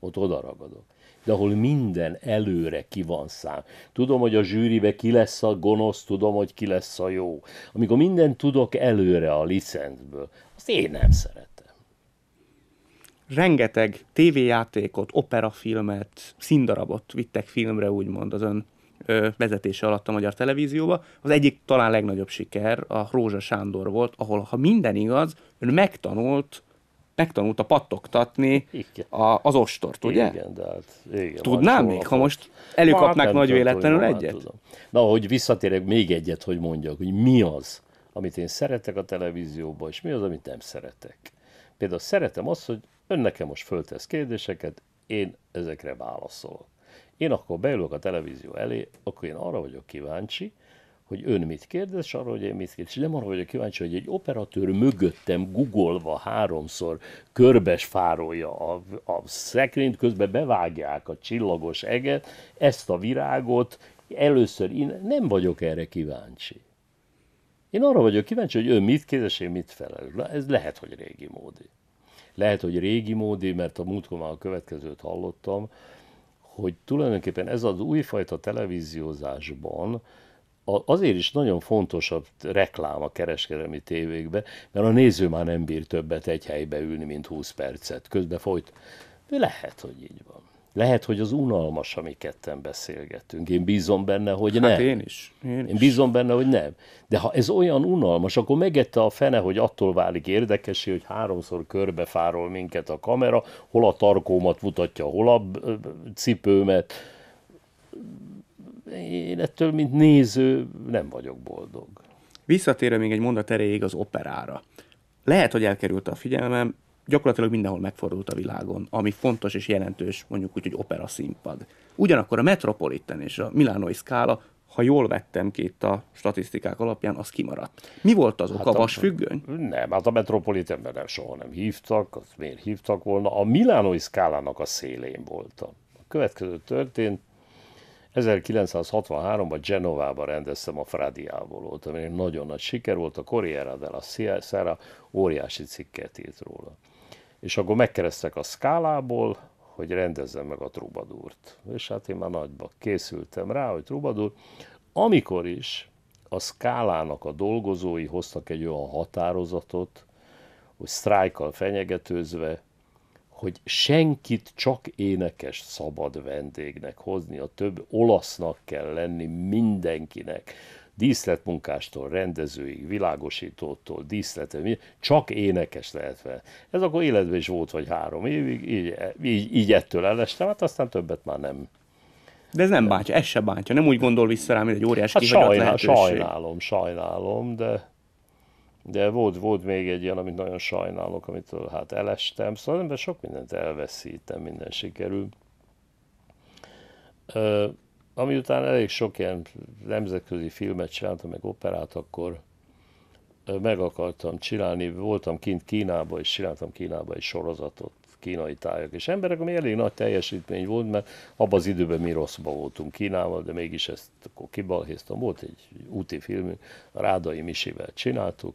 Ott odaragadok. De ahol minden előre ki van szám. Tudom, hogy a zsűribe ki lesz a gonosz, tudom, hogy ki lesz a jó. Amikor minden tudok előre a licencből, azt én nem szeretem rengeteg tévéjátékot, operafilmet, színdarabot vittek filmre, úgymond az ön vezetése alatt a Magyar Televízióba. Az egyik talán legnagyobb siker a Rózsa Sándor volt, ahol, ha minden igaz, ő megtanult megtanult a pattogtatni a, az ostort, ugye? Igen, de hát, igen, Tudnám még, ha most előkapnák hát nagy véletlenül tudom, egyet? Tudom. Na, hogy visszatérek még egyet, hogy mondjak, hogy mi az, amit én szeretek a televízióban, és mi az, amit nem szeretek. Például szeretem azt, hogy ön nekem most föltesz kérdéseket, én ezekre válaszolok. Én akkor beülök a televízió elé, akkor én arra vagyok kíváncsi, hogy ön mit kérdez, és arra, hogy én mit kérdez. És nem arra vagyok kíváncsi, hogy egy operatőr mögöttem gugolva háromszor körbes fárolja a, a szekrényt, közben bevágják a csillagos eget, ezt a virágot, először én nem vagyok erre kíváncsi. Én arra vagyok kíváncsi, hogy ő mit kérdez, én mit felel. Na, ez lehet, hogy régi módi. Lehet, hogy régi módi, mert a múltkor már a következőt hallottam, hogy tulajdonképpen ez az újfajta televíziózásban azért is nagyon fontos a reklám a kereskedelmi tévékbe, mert a néző már nem bír többet egy helybe ülni, mint 20 percet. Közben folyt. Lehet, hogy így van. Lehet, hogy az unalmas, ami ketten beszélgetünk. Én bízom benne, hogy hát nem. Hát én is. Én, én is. bízom benne, hogy nem. De ha ez olyan unalmas, akkor megette a fene, hogy attól válik érdekesé, hogy háromszor körbefárol minket a kamera, hol a tarkómat mutatja, hol a cipőmet. Én ettől, mint néző, nem vagyok boldog. Visszatérve még egy mondat erejéig az operára. Lehet, hogy elkerült a figyelmem, gyakorlatilag mindenhol megfordult a világon, ami fontos és jelentős, mondjuk úgy, hogy opera színpad. Ugyanakkor a Metropolitan és a Milánoi Skála, ha jól vettem ki itt a statisztikák alapján, az kimaradt. Mi volt az oka? Hát a, vasfüggöny? Nem, hát a Metropolitanben nem soha nem hívtak, azt miért hívtak volna. A Milánoi Szkálának a szélén voltam. A következő történt, 1963-ban Genovában rendeztem a Fradiával, volt, ami nagyon nagy siker volt, a Corriere della Sierra óriási cikket írt róla és akkor megkeresztek a skálából, hogy rendezzem meg a trubadúrt. És hát én már nagyba készültem rá, hogy trubadúr. Amikor is a skálának a dolgozói hoztak egy olyan határozatot, hogy sztrájkkal fenyegetőzve, hogy senkit csak énekes szabad vendégnek hozni, a több olasznak kell lenni mindenkinek díszletmunkástól, rendezőig, világosítótól, díszletem, csak énekes lehet fel. Ez akkor életben is volt, vagy három évig, így, így, így ettől elestem, hát aztán többet már nem. De ez nem bántja, ez se bántja, nem úgy gondol vissza rám, mint egy óriás hát sajnál, lehetőség. Sajnálom, sajnálom, de, de volt, volt még egy ilyen, amit nagyon sajnálok, amitől hát elestem, szóval ember sok mindent elveszítem, minden sikerül. Ö, ami után elég sok ilyen nemzetközi filmet csináltam, meg operát, akkor meg akartam csinálni, voltam kint Kínába, és csináltam Kínába egy sorozatot, kínai tájak, és emberek, ami elég nagy teljesítmény volt, mert abban az időben mi rosszban voltunk Kínával, de mégis ezt akkor kibalhéztam. Volt egy úti filmünk, a Rádai Misivel csináltuk,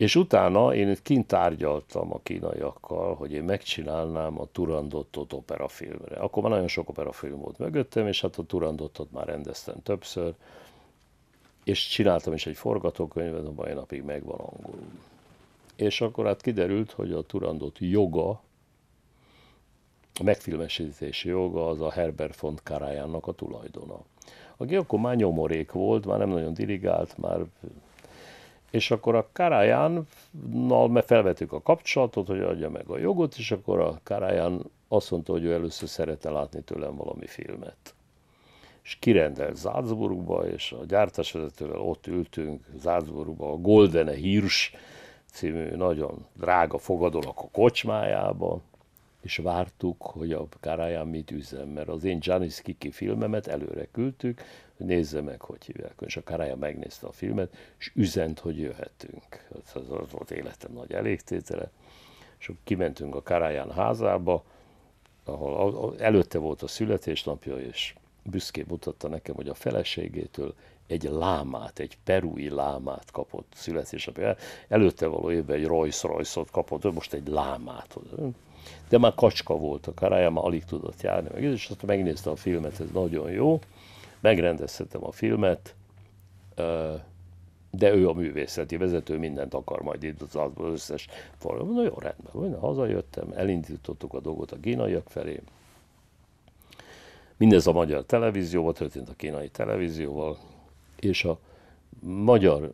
és utána én kint tárgyaltam a kínaiakkal, hogy én megcsinálnám a Turandottot operafilmre. Akkor már nagyon sok operafilm volt mögöttem, és hát a Turandottot már rendeztem többször, és csináltam is egy forgatókönyvet, a mai napig megvan angolul. És akkor hát kiderült, hogy a Turandot joga, a megfilmesítési joga az a Herbert von Karajannak a tulajdona. Aki akkor már nyomorék volt, már nem nagyon dirigált, már és akkor a Karájánnal felvetük a kapcsolatot, hogy adja meg a jogot, és akkor a Karaján azt mondta, hogy ő először szeretne látni tőlem valami filmet. És kirendelt Salzburgba, és a gyártásvezetővel ott ültünk Salzburgba, a Goldene Hirsch című nagyon drága fogadónak a kocsmájába, és vártuk, hogy a Karajan mit üzem, mert az én Janis Kiki filmemet előre küldtük, hogy nézze meg, hogy hívják. És a Karajan megnézte a filmet, és üzent, hogy jöhetünk. Ez az volt életem nagy elégtétele. És kimentünk a Karajan házába, ahol előtte volt a születésnapja, és büszkén mutatta nekem, hogy a feleségétől egy lámát, egy perui lámát kapott születésnapja. Előtte való évben egy Rolls royce kapott, most egy lámát de már kacska volt a karája, már alig tudott járni, meg és azt megnéztem a filmet, ez nagyon jó, megrendezhetem a filmet, de ő a művészeti vezető, mindent akar majd itt az, összes valami. Na jó, rendben Na, hazajöttem, elindítottuk a dolgot a kínaiak felé. Mindez a magyar televízióval történt, a kínai televízióval, és a magyar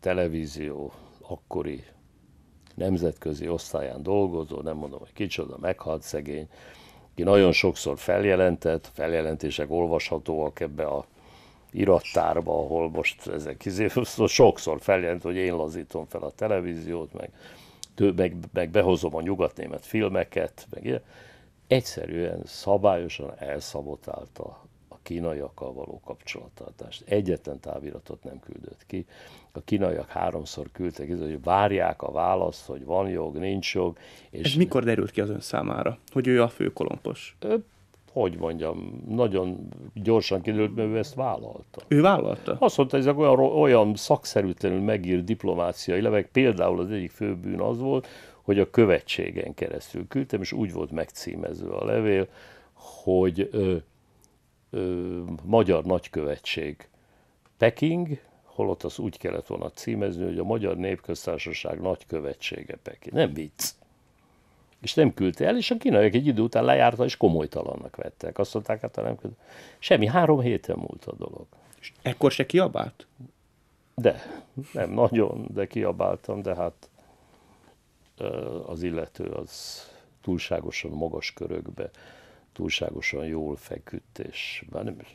televízió akkori nemzetközi osztályán dolgozó, nem mondom, hogy kicsoda, meghalt szegény, ki nagyon sokszor feljelentett, feljelentések olvashatóak ebbe a irattárba, ahol most ezek kizé, szóval sokszor feljelent, hogy én lazítom fel a televíziót, meg, meg, meg behozom a nyugatnémet filmeket, meg ilyen. Egyszerűen szabályosan elszabotálta kínaiakkal való kapcsolattartást. Egyetlen táviratot nem küldött ki. A kínaiak háromszor küldtek, hogy várják a választ, hogy van jog, nincs jog. És Ez mikor derült ki az ön számára, hogy ő a fő kolompos? Ő hogy mondjam, nagyon gyorsan kiderült, mert ő ezt vállalta. Ő vállalta? Azt mondta, hogy ezek olyan, olyan szakszerűtlenül megírt diplomáciai levek, például az egyik főbűn az volt, hogy a követségen keresztül küldtem, és úgy volt megcímező a levél, hogy ö, magyar nagykövetség Peking, holott az úgy kellett volna címezni, hogy a Magyar Népköztársaság nagykövetsége Peking. Nem vicc. És nem küldte el, és a kínaiak egy idő után lejárta, és komolytalannak vettek. Azt mondták, hát nem küld. Semmi, három héten múlt a dolog. És ekkor se kiabált? De, nem nagyon, de kiabáltam, de hát az illető az túlságosan magas körökbe túlságosan jól feküdt, és már nem is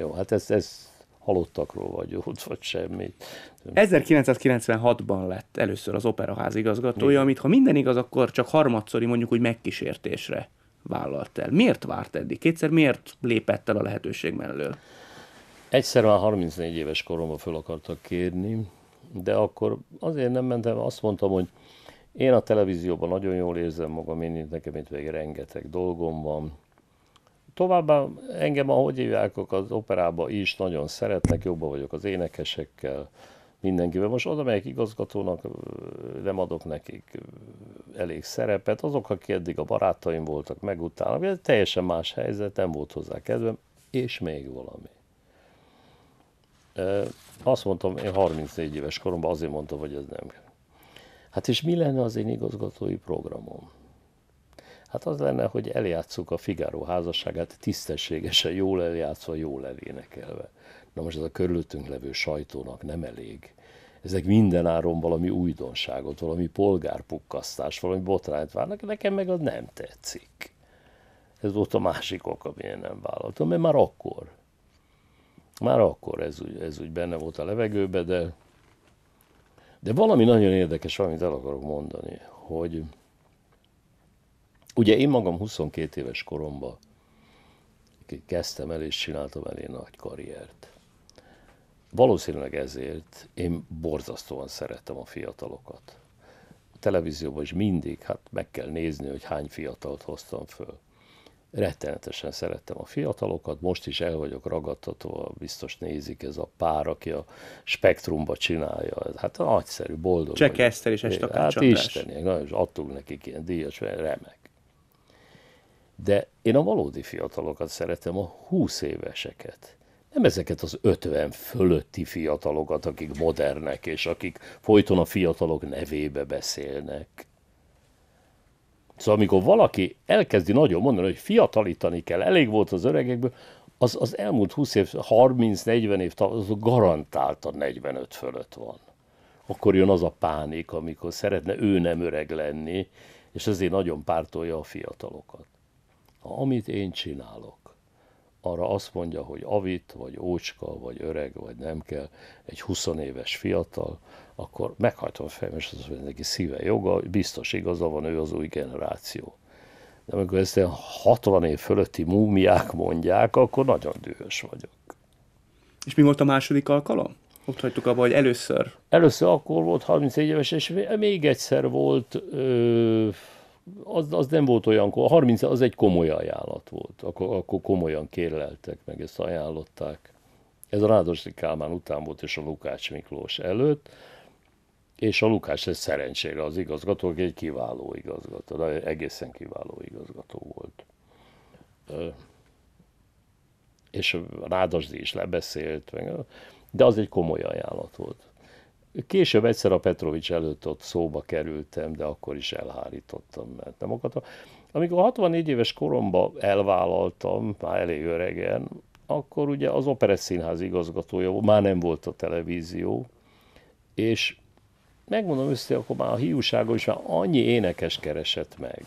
jó, hát ez, ez halottakról vagy ott, vagy semmit. 1996-ban lett először az operaház igazgatója, Mi? amit ha minden igaz, akkor csak harmadszori mondjuk úgy megkísértésre vállalt el. Miért várt eddig? Kétszer miért lépett el a lehetőség mellől? Egyszer már 34 éves koromban föl akartak kérni, de akkor azért nem mentem, azt mondtam, hogy én a televízióban nagyon jól érzem magam, én nekem itt még rengeteg dolgom van, Továbbá engem, ahogy hívják, az operába is nagyon szeretnek, jobban vagyok az énekesekkel, mindenkivel. Most oda melyik igazgatónak nem adok nekik elég szerepet. Azok, akik eddig a barátaim voltak, megutálnak. Ez teljesen más helyzet, nem volt hozzá kedvem. És még valami. Azt mondtam, én 34 éves koromban azért mondtam, hogy ez nem. Hát és mi lenne az én igazgatói programom? Hát az lenne, hogy eljátszuk a Figaro házasságát tisztességesen, jól eljátszva, jól elénekelve. Na most ez a körülöttünk levő sajtónak nem elég. Ezek mindenáron valami újdonságot, valami polgárpukkasztást, valami botrányt várnak, nekem meg az nem tetszik. Ez volt a másik ok, amilyen nem vállaltam, mert már akkor, már akkor ez úgy, ez úgy benne volt a levegőbe, de, de valami nagyon érdekes, amit el akarok mondani, hogy Ugye én magam 22 éves koromban kezdtem el, és csináltam elég nagy karriert. Valószínűleg ezért én borzasztóan szerettem a fiatalokat. A televízióban is mindig, hát meg kell nézni, hogy hány fiatalt hoztam föl. Rettenetesen szerettem a fiatalokat, most is el vagyok ragadtatva, biztos nézik ez a pár, aki a spektrumba csinálja. Hát nagyszerű, boldog. Csak Csekeszter és Estakács Hát isteniek, nagyon, és adtunk nekik ilyen díjat, remek de én a valódi fiatalokat szeretem, a 20 éveseket. Nem ezeket az 50 fölötti fiatalokat, akik modernek, és akik folyton a fiatalok nevébe beszélnek. Szóval amikor valaki elkezdi nagyon mondani, hogy fiatalítani kell, elég volt az öregekből, az, az elmúlt 20 év, 30-40 év, az garantáltan 45 fölött van. Akkor jön az a pánik, amikor szeretne ő nem öreg lenni, és ezért nagyon pártolja a fiatalokat amit én csinálok. Arra azt mondja, hogy avit, vagy ócska, vagy öreg, vagy nem kell, egy 20 éves fiatal, akkor meghajtom a fejem, és az, hogy neki szíve joga, biztos igaza van, ő az új generáció. De amikor ezt ilyen 60 év fölötti múmiák mondják, akkor nagyon dühös vagyok. És mi volt a második alkalom? Ott hagytuk abba, hogy először. Először akkor volt 31 éves, és még egyszer volt ö, az, az nem volt olyan, a 30 az egy komoly ajánlat volt, akkor, akkor komolyan kérleltek, meg ezt ajánlották. Ez a Rádosi Kálmán után volt, és a Lukács Miklós előtt, és a Lukács ez szerencsére az igazgató, aki egy kiváló igazgató, de egészen kiváló igazgató volt. És Rádosi is lebeszélt, de az egy komoly ajánlat volt. Később egyszer a Petrovics előtt ott szóba kerültem, de akkor is elhárítottam, mert nem akartam. Amikor 64 éves koromban elvállaltam, már elég öregen, akkor ugye az Operett Színház igazgatója, már nem volt a televízió, és megmondom össze, akkor már a hiúságon is már annyi énekes keresett meg.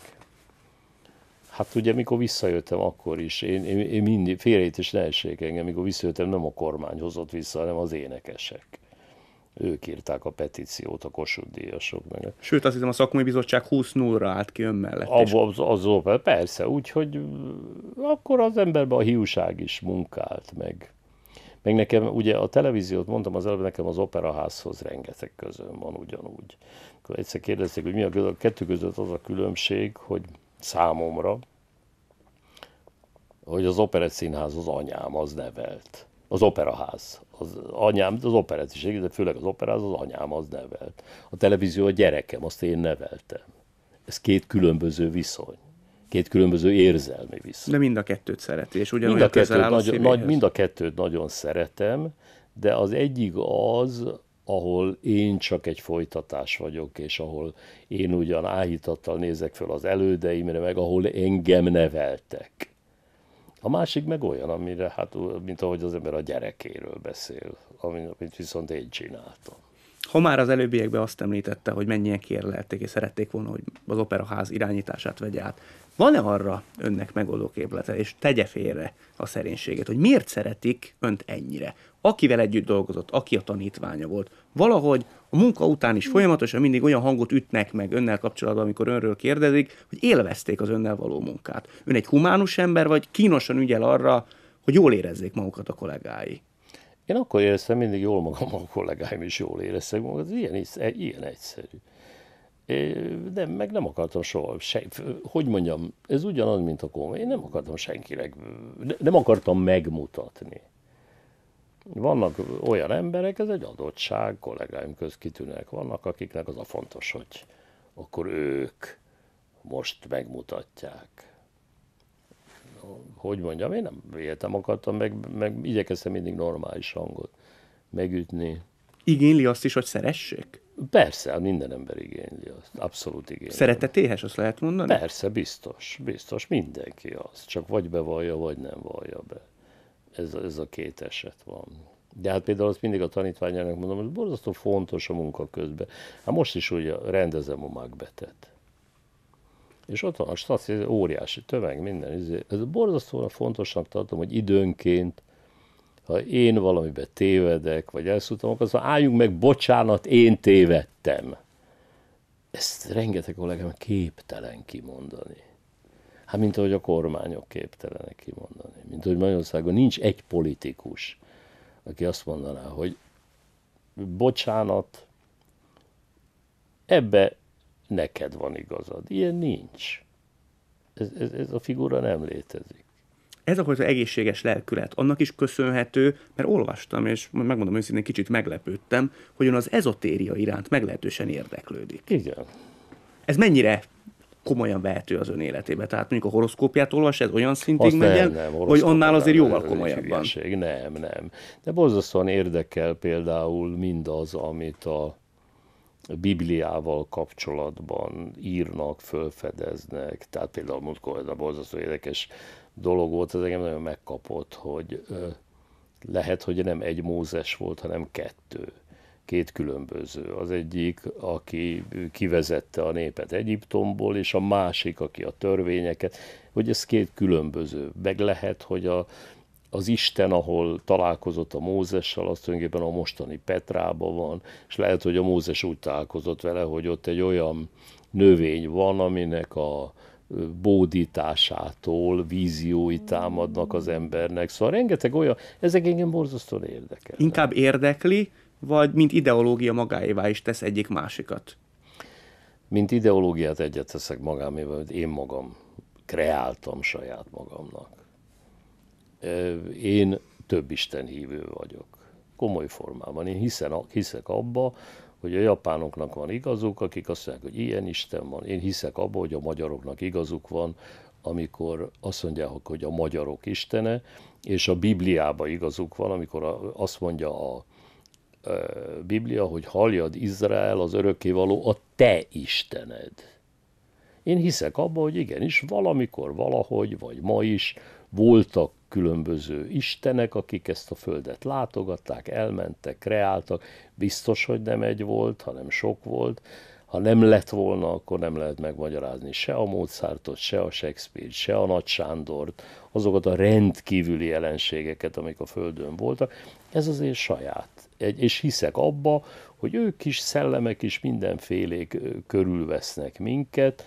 Hát ugye, mikor visszajöttem, akkor is, én, én, én mindig, félrejét is nehézség engem, mikor visszajöttem, nem a kormány hozott vissza, hanem az énekesek ők írták a petíciót, a Kossuth díjasok. Meg. Sőt, azt hiszem a szakmai bizottság 20 0 állt ki ön mellett. az, az, az, persze, úgyhogy akkor az emberben a hiúság is munkált meg. Meg nekem, ugye a televíziót mondtam az előbb, nekem az operaházhoz rengeteg közön van ugyanúgy. Akkor egyszer kérdezték, hogy mi a, a kettő között az a különbség, hogy számomra, hogy az operett színház az anyám, az nevelt az operaház. Az anyám, az operát is, de főleg az operáz az anyám az nevelt. A televízió a gyerekem, azt én neveltem. Ez két különböző viszony. Két különböző érzelmi viszony. De mind a kettőt szereti, és ugyanúgy mind a kettőt közel nagy, nagy, Mind a kettőt nagyon szeretem, de az egyik az, ahol én csak egy folytatás vagyok, és ahol én ugyan áhítattal nézek föl az elődeimre, meg ahol engem neveltek. A másik meg olyan, amire, hát, mint ahogy az ember a gyerekéről beszél, amit viszont én csináltam. Ha már az előbbiekben azt említette, hogy mennyien kérlelték és szerették volna, hogy az operaház irányítását vegye át, van-e arra önnek megoldó képlete, és tegye félre a szerénységet, hogy miért szeretik önt ennyire? akivel együtt dolgozott, aki a tanítványa volt. Valahogy a munka után is folyamatosan mindig olyan hangot ütnek meg önnel kapcsolatban, amikor önről kérdezik, hogy élvezték az önnel való munkát. Ön egy humánus ember, vagy kínosan ügyel arra, hogy jól érezzék magukat a kollégái? Én akkor éreztem mindig jól magam, a kollégáim is jól éreztek magukat. Ilyen, ilyen egyszerű. De meg nem akartam soha, se, hogy mondjam, ez ugyanaz, mint a komoly. Én nem akartam senkinek, nem akartam megmutatni. Vannak olyan emberek, ez egy adottság, kollégáim köz kitűnek, vannak, akiknek az a fontos, hogy akkor ők most megmutatják. Hogy mondjam, én nem véltem akartam, meg, meg igyekeztem mindig normális hangot megütni. Igényli azt is, hogy szeressék? Persze, hát minden ember igényli azt. Abszolút igényli. Szeretetéhes, azt lehet mondani? Persze, biztos. Biztos, mindenki az. Csak vagy bevallja, vagy nem vallja be ez, ez a két eset van. De hát például azt mindig a tanítványának mondom, hogy borzasztó fontos a munka közben. Hát most is ugye rendezem a magbetet. És ott van a ez óriási tömeg, minden. Izé. Ez borzasztóan fontosnak tartom, hogy időnként, ha én valamibe tévedek, vagy elszúrtam, akkor szóval álljunk meg, bocsánat, én tévedtem. Ezt rengeteg kollégám képtelen kimondani. Hát mint ahogy a kormányok képtelenek kimondani. Mint hogy Magyarországon nincs egy politikus, aki azt mondaná, hogy bocsánat, ebbe neked van igazad. Ilyen nincs. Ez, ez, ez a figura nem létezik. Ez akkor az egészséges lelkület, annak is köszönhető, mert olvastam, és megmondom őszintén, kicsit meglepődtem, hogy ön az ezotéria iránt meglehetősen érdeklődik. Igen. Ez mennyire komolyan vehető az ön életébe. Tehát mondjuk a horoszkópját olvas, ez olyan szintig Azt megyen, nem, nem, hogy annál azért jóval komolyabban. Nem, nem. De borzasztóan érdekel például mindaz, amit a Bibliával kapcsolatban írnak, fölfedeznek. Tehát például múltkor ez a borzasztó érdekes dolog volt, ez engem nagyon megkapott, hogy lehet, hogy nem egy Mózes volt, hanem kettő két különböző. Az egyik, aki kivezette a népet Egyiptomból, és a másik, aki a törvényeket, hogy ez két különböző. Meg lehet, hogy a, az Isten, ahol találkozott a Mózessel, az tulajdonképpen a mostani Petrában van, és lehet, hogy a Mózes úgy találkozott vele, hogy ott egy olyan növény van, aminek a bódításától víziói támadnak az embernek. Szóval rengeteg olyan, ezek engem borzasztóan érdekel. Inkább érdekli, vagy mint ideológia magáévá is tesz egyik másikat? Mint ideológiát egyet teszek magámével, hogy én magam kreáltam saját magamnak. Én több Isten hívő vagyok. Komoly formában. Én hiszen, hiszek abba, hogy a japánoknak van igazuk, akik azt mondják, hogy ilyen Isten van. Én hiszek abba, hogy a magyaroknak igazuk van, amikor azt mondják, hogy a magyarok istene, és a Bibliába igazuk van, amikor azt mondja a, Biblia, hogy halljad Izrael, az örökkévaló, a te Istened. Én hiszek abba, hogy igenis, valamikor, valahogy, vagy ma is voltak különböző istenek, akik ezt a földet látogatták, elmentek, kreáltak. Biztos, hogy nem egy volt, hanem sok volt. Ha nem lett volna, akkor nem lehet megmagyarázni se a Mozartot, se a Shakespeare-t, se a Nagy Sándort, azokat a rendkívüli jelenségeket, amik a Földön voltak. Ez azért saját és hiszek abba, hogy ők is, szellemek is mindenfélék körülvesznek minket,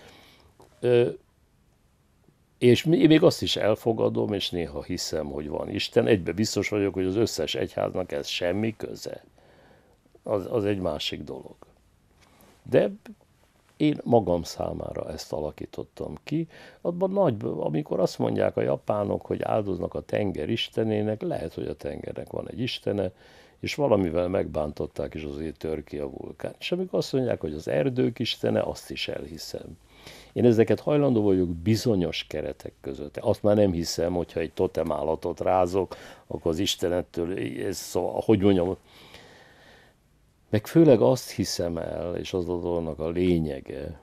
és még azt is elfogadom, és néha hiszem, hogy van Isten. Egybe biztos vagyok, hogy az összes egyháznak ez semmi köze. Az, az egy másik dolog. De én magam számára ezt alakítottam ki. Abban nagy, amikor azt mondják a japánok, hogy áldoznak a tenger istenének, lehet, hogy a tengernek van egy istene, és valamivel megbántották is azért törki a vulkán. És amikor azt mondják, hogy az erdők istene, azt is elhiszem. Én ezeket hajlandó vagyok bizonyos keretek között. Azt már nem hiszem, hogyha egy állatot rázok, akkor az Istenettől, ez szóval, hogy mondjam, meg főleg azt hiszem el, és az a dolognak a lényege,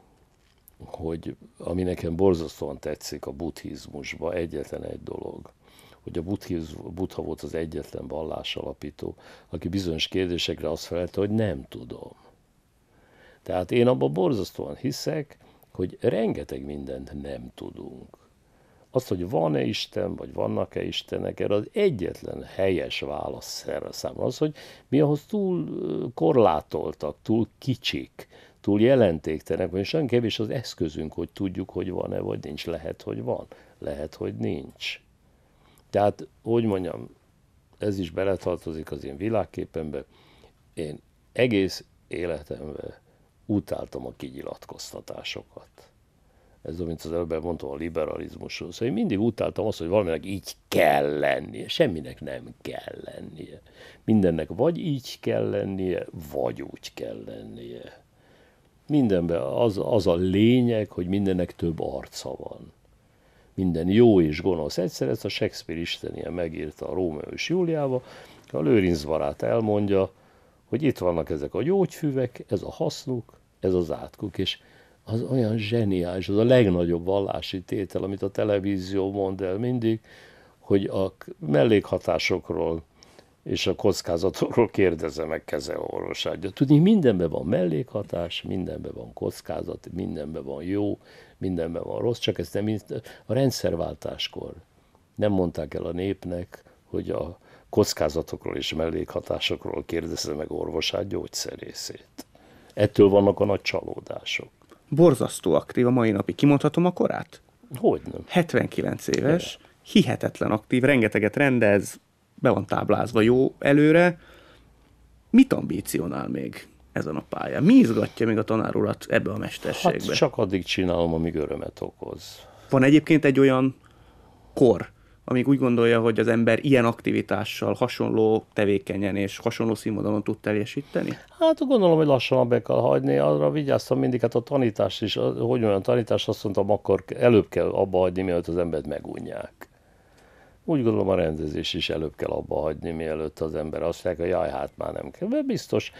hogy ami nekem borzasztóan tetszik a buddhizmusban, egyetlen egy dolog, hogy a buddha volt az egyetlen alapító, aki bizonyos kérdésekre azt felelte, hogy nem tudom. Tehát én abban borzasztóan hiszek, hogy rengeteg mindent nem tudunk. Azt, hogy van-e Isten, vagy vannak-e Istenek, erre az egyetlen helyes válasz erre számomra az, hogy mi ahhoz túl korlátoltak, túl kicsik, túl jelentéktenek, vagy olyan kevés az eszközünk, hogy tudjuk, hogy van-e, vagy nincs. Lehet, hogy van, lehet, hogy nincs. Tehát, hogy mondjam, ez is beletartozik az én világképembe. Én egész életemben utáltam a kigyilatkoztatásokat. Ez, amit az előbb mondtam a liberalizmusról. Szóval én mindig utáltam azt, hogy valaminek így kell lennie. Semminek nem kell lennie. Mindennek vagy így kell lennie, vagy úgy kell lennie. Mindenben az, az a lényeg, hogy mindennek több arca van minden jó és gonosz egyszer, ezt a Shakespeare istenie megírta a Rómeó és Júliába, a Lőrinc barát elmondja, hogy itt vannak ezek a gyógyfüvek, ez a hasznuk, ez az átkuk, és az olyan zseniális, az a legnagyobb vallási tétel, amit a televízió mond el mindig, hogy a mellékhatásokról és a kockázatokról kérdezze meg kezelorvosát. De tudni, mindenben van mellékhatás, mindenben van kockázat, mindenben van jó, mindenben van rossz, csak ezt nem a rendszerváltáskor nem mondták el a népnek, hogy a kockázatokról és mellékhatásokról kérdezze meg orvosát gyógyszerészét. Ettől vannak a nagy csalódások. Borzasztó aktív a mai napi, Kimondhatom a korát? Hogy nem. 79 éves, hihetetlen aktív, rengeteget rendez, be van táblázva jó előre. Mit ambícionál még ezen a pályán? Mi izgatja még a tanárulat ebbe a mesterségbe? Hát csak addig csinálom, amíg örömet okoz. Van egyébként egy olyan kor, amíg úgy gondolja, hogy az ember ilyen aktivitással hasonló tevékenyen és hasonló színvonalon tud teljesíteni? Hát gondolom, hogy lassan be kell hagyni, arra vigyáztam mindig, hát a tanítás is, hogy olyan tanítás, azt mondtam, akkor előbb kell abba hagyni, mielőtt az embert megunják úgy gondolom a rendezés is előbb kell abba hagyni, mielőtt az ember azt mondja, hogy jaj, hát már nem kell. mert biztos,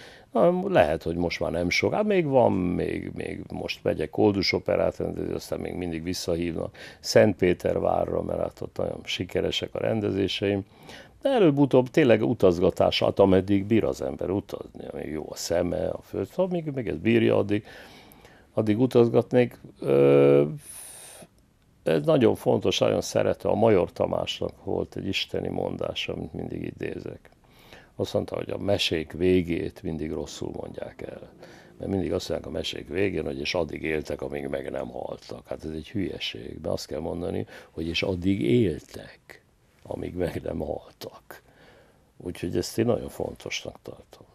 lehet, hogy most már nem sok. Hát még van, még, még most megyek Koldus operát rendezni, aztán még mindig visszahívnak Szentpétervárra, mert hát ott nagyon sikeresek a rendezéseim. De előbb-utóbb tényleg utazgatás, hát ameddig bír az ember utazni, amíg jó a szeme, a föld, amíg még ez bírja, addig, addig utazgatnék. Ö, ez nagyon fontos, nagyon szerető. A Major Tamásnak volt egy isteni mondás, amit mindig idézek. Azt mondta, hogy a mesék végét mindig rosszul mondják el. Mert mindig azt mondják a mesék végén, hogy és addig éltek, amíg meg nem haltak. Hát ez egy hülyeség, de azt kell mondani, hogy és addig éltek, amíg meg nem haltak. Úgyhogy ezt én nagyon fontosnak tartom.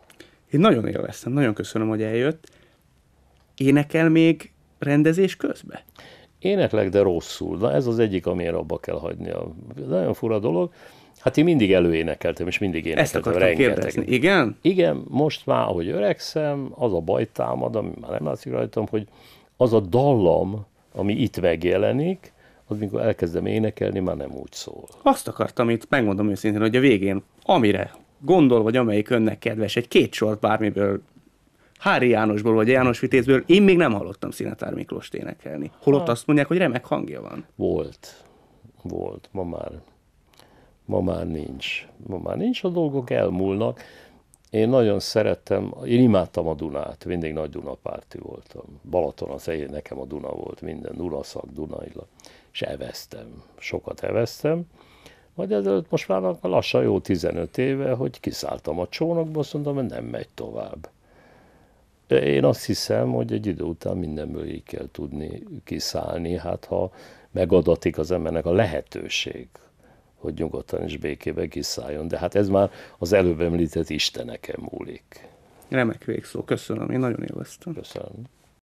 Én nagyon élveztem, nagyon köszönöm, hogy eljött. Énekel még rendezés közben? éneklek, de rosszul. Na ez az egyik, amire abba kell hagyni. A... nagyon fura dolog. Hát én mindig előénekeltem, és mindig énekeltem. Ezt akartam rengeteg. kérdezni, igen? Igen, most már, ahogy öregszem, az a baj támad, ami már nem látszik rajtam, hogy az a dallam, ami itt megjelenik, az mikor elkezdem énekelni, már nem úgy szól. Azt akartam itt, megmondom őszintén, hogy a végén, amire gondol, vagy amelyik önnek kedves, egy két sort bármiből Hári Jánosból vagy János Vitézből én még nem hallottam Szinetár Miklós énekelni. Holott azt mondják, hogy remek hangja van. Volt. Volt. Ma már, ma már nincs. Ma már nincs, a dolgok elmúlnak. Én nagyon szerettem, én imádtam a Dunát, mindig nagy Dunapárti voltam. Balaton az én, nekem a Duna volt minden, Dunaszak, Dunailla. És eveztem, sokat eveztem. Majd ezelőtt most már lassan jó 15 éve, hogy kiszálltam a csónakba, azt mondtam, hogy nem megy tovább. De én azt hiszem, hogy egy idő után mindenből így kell tudni kiszállni, hát ha megadatik az embernek a lehetőség, hogy nyugodtan és békében kiszálljon. De hát ez már az előbb említett Isteneken múlik. Remek végszó, köszönöm, én nagyon élveztem. Köszönöm.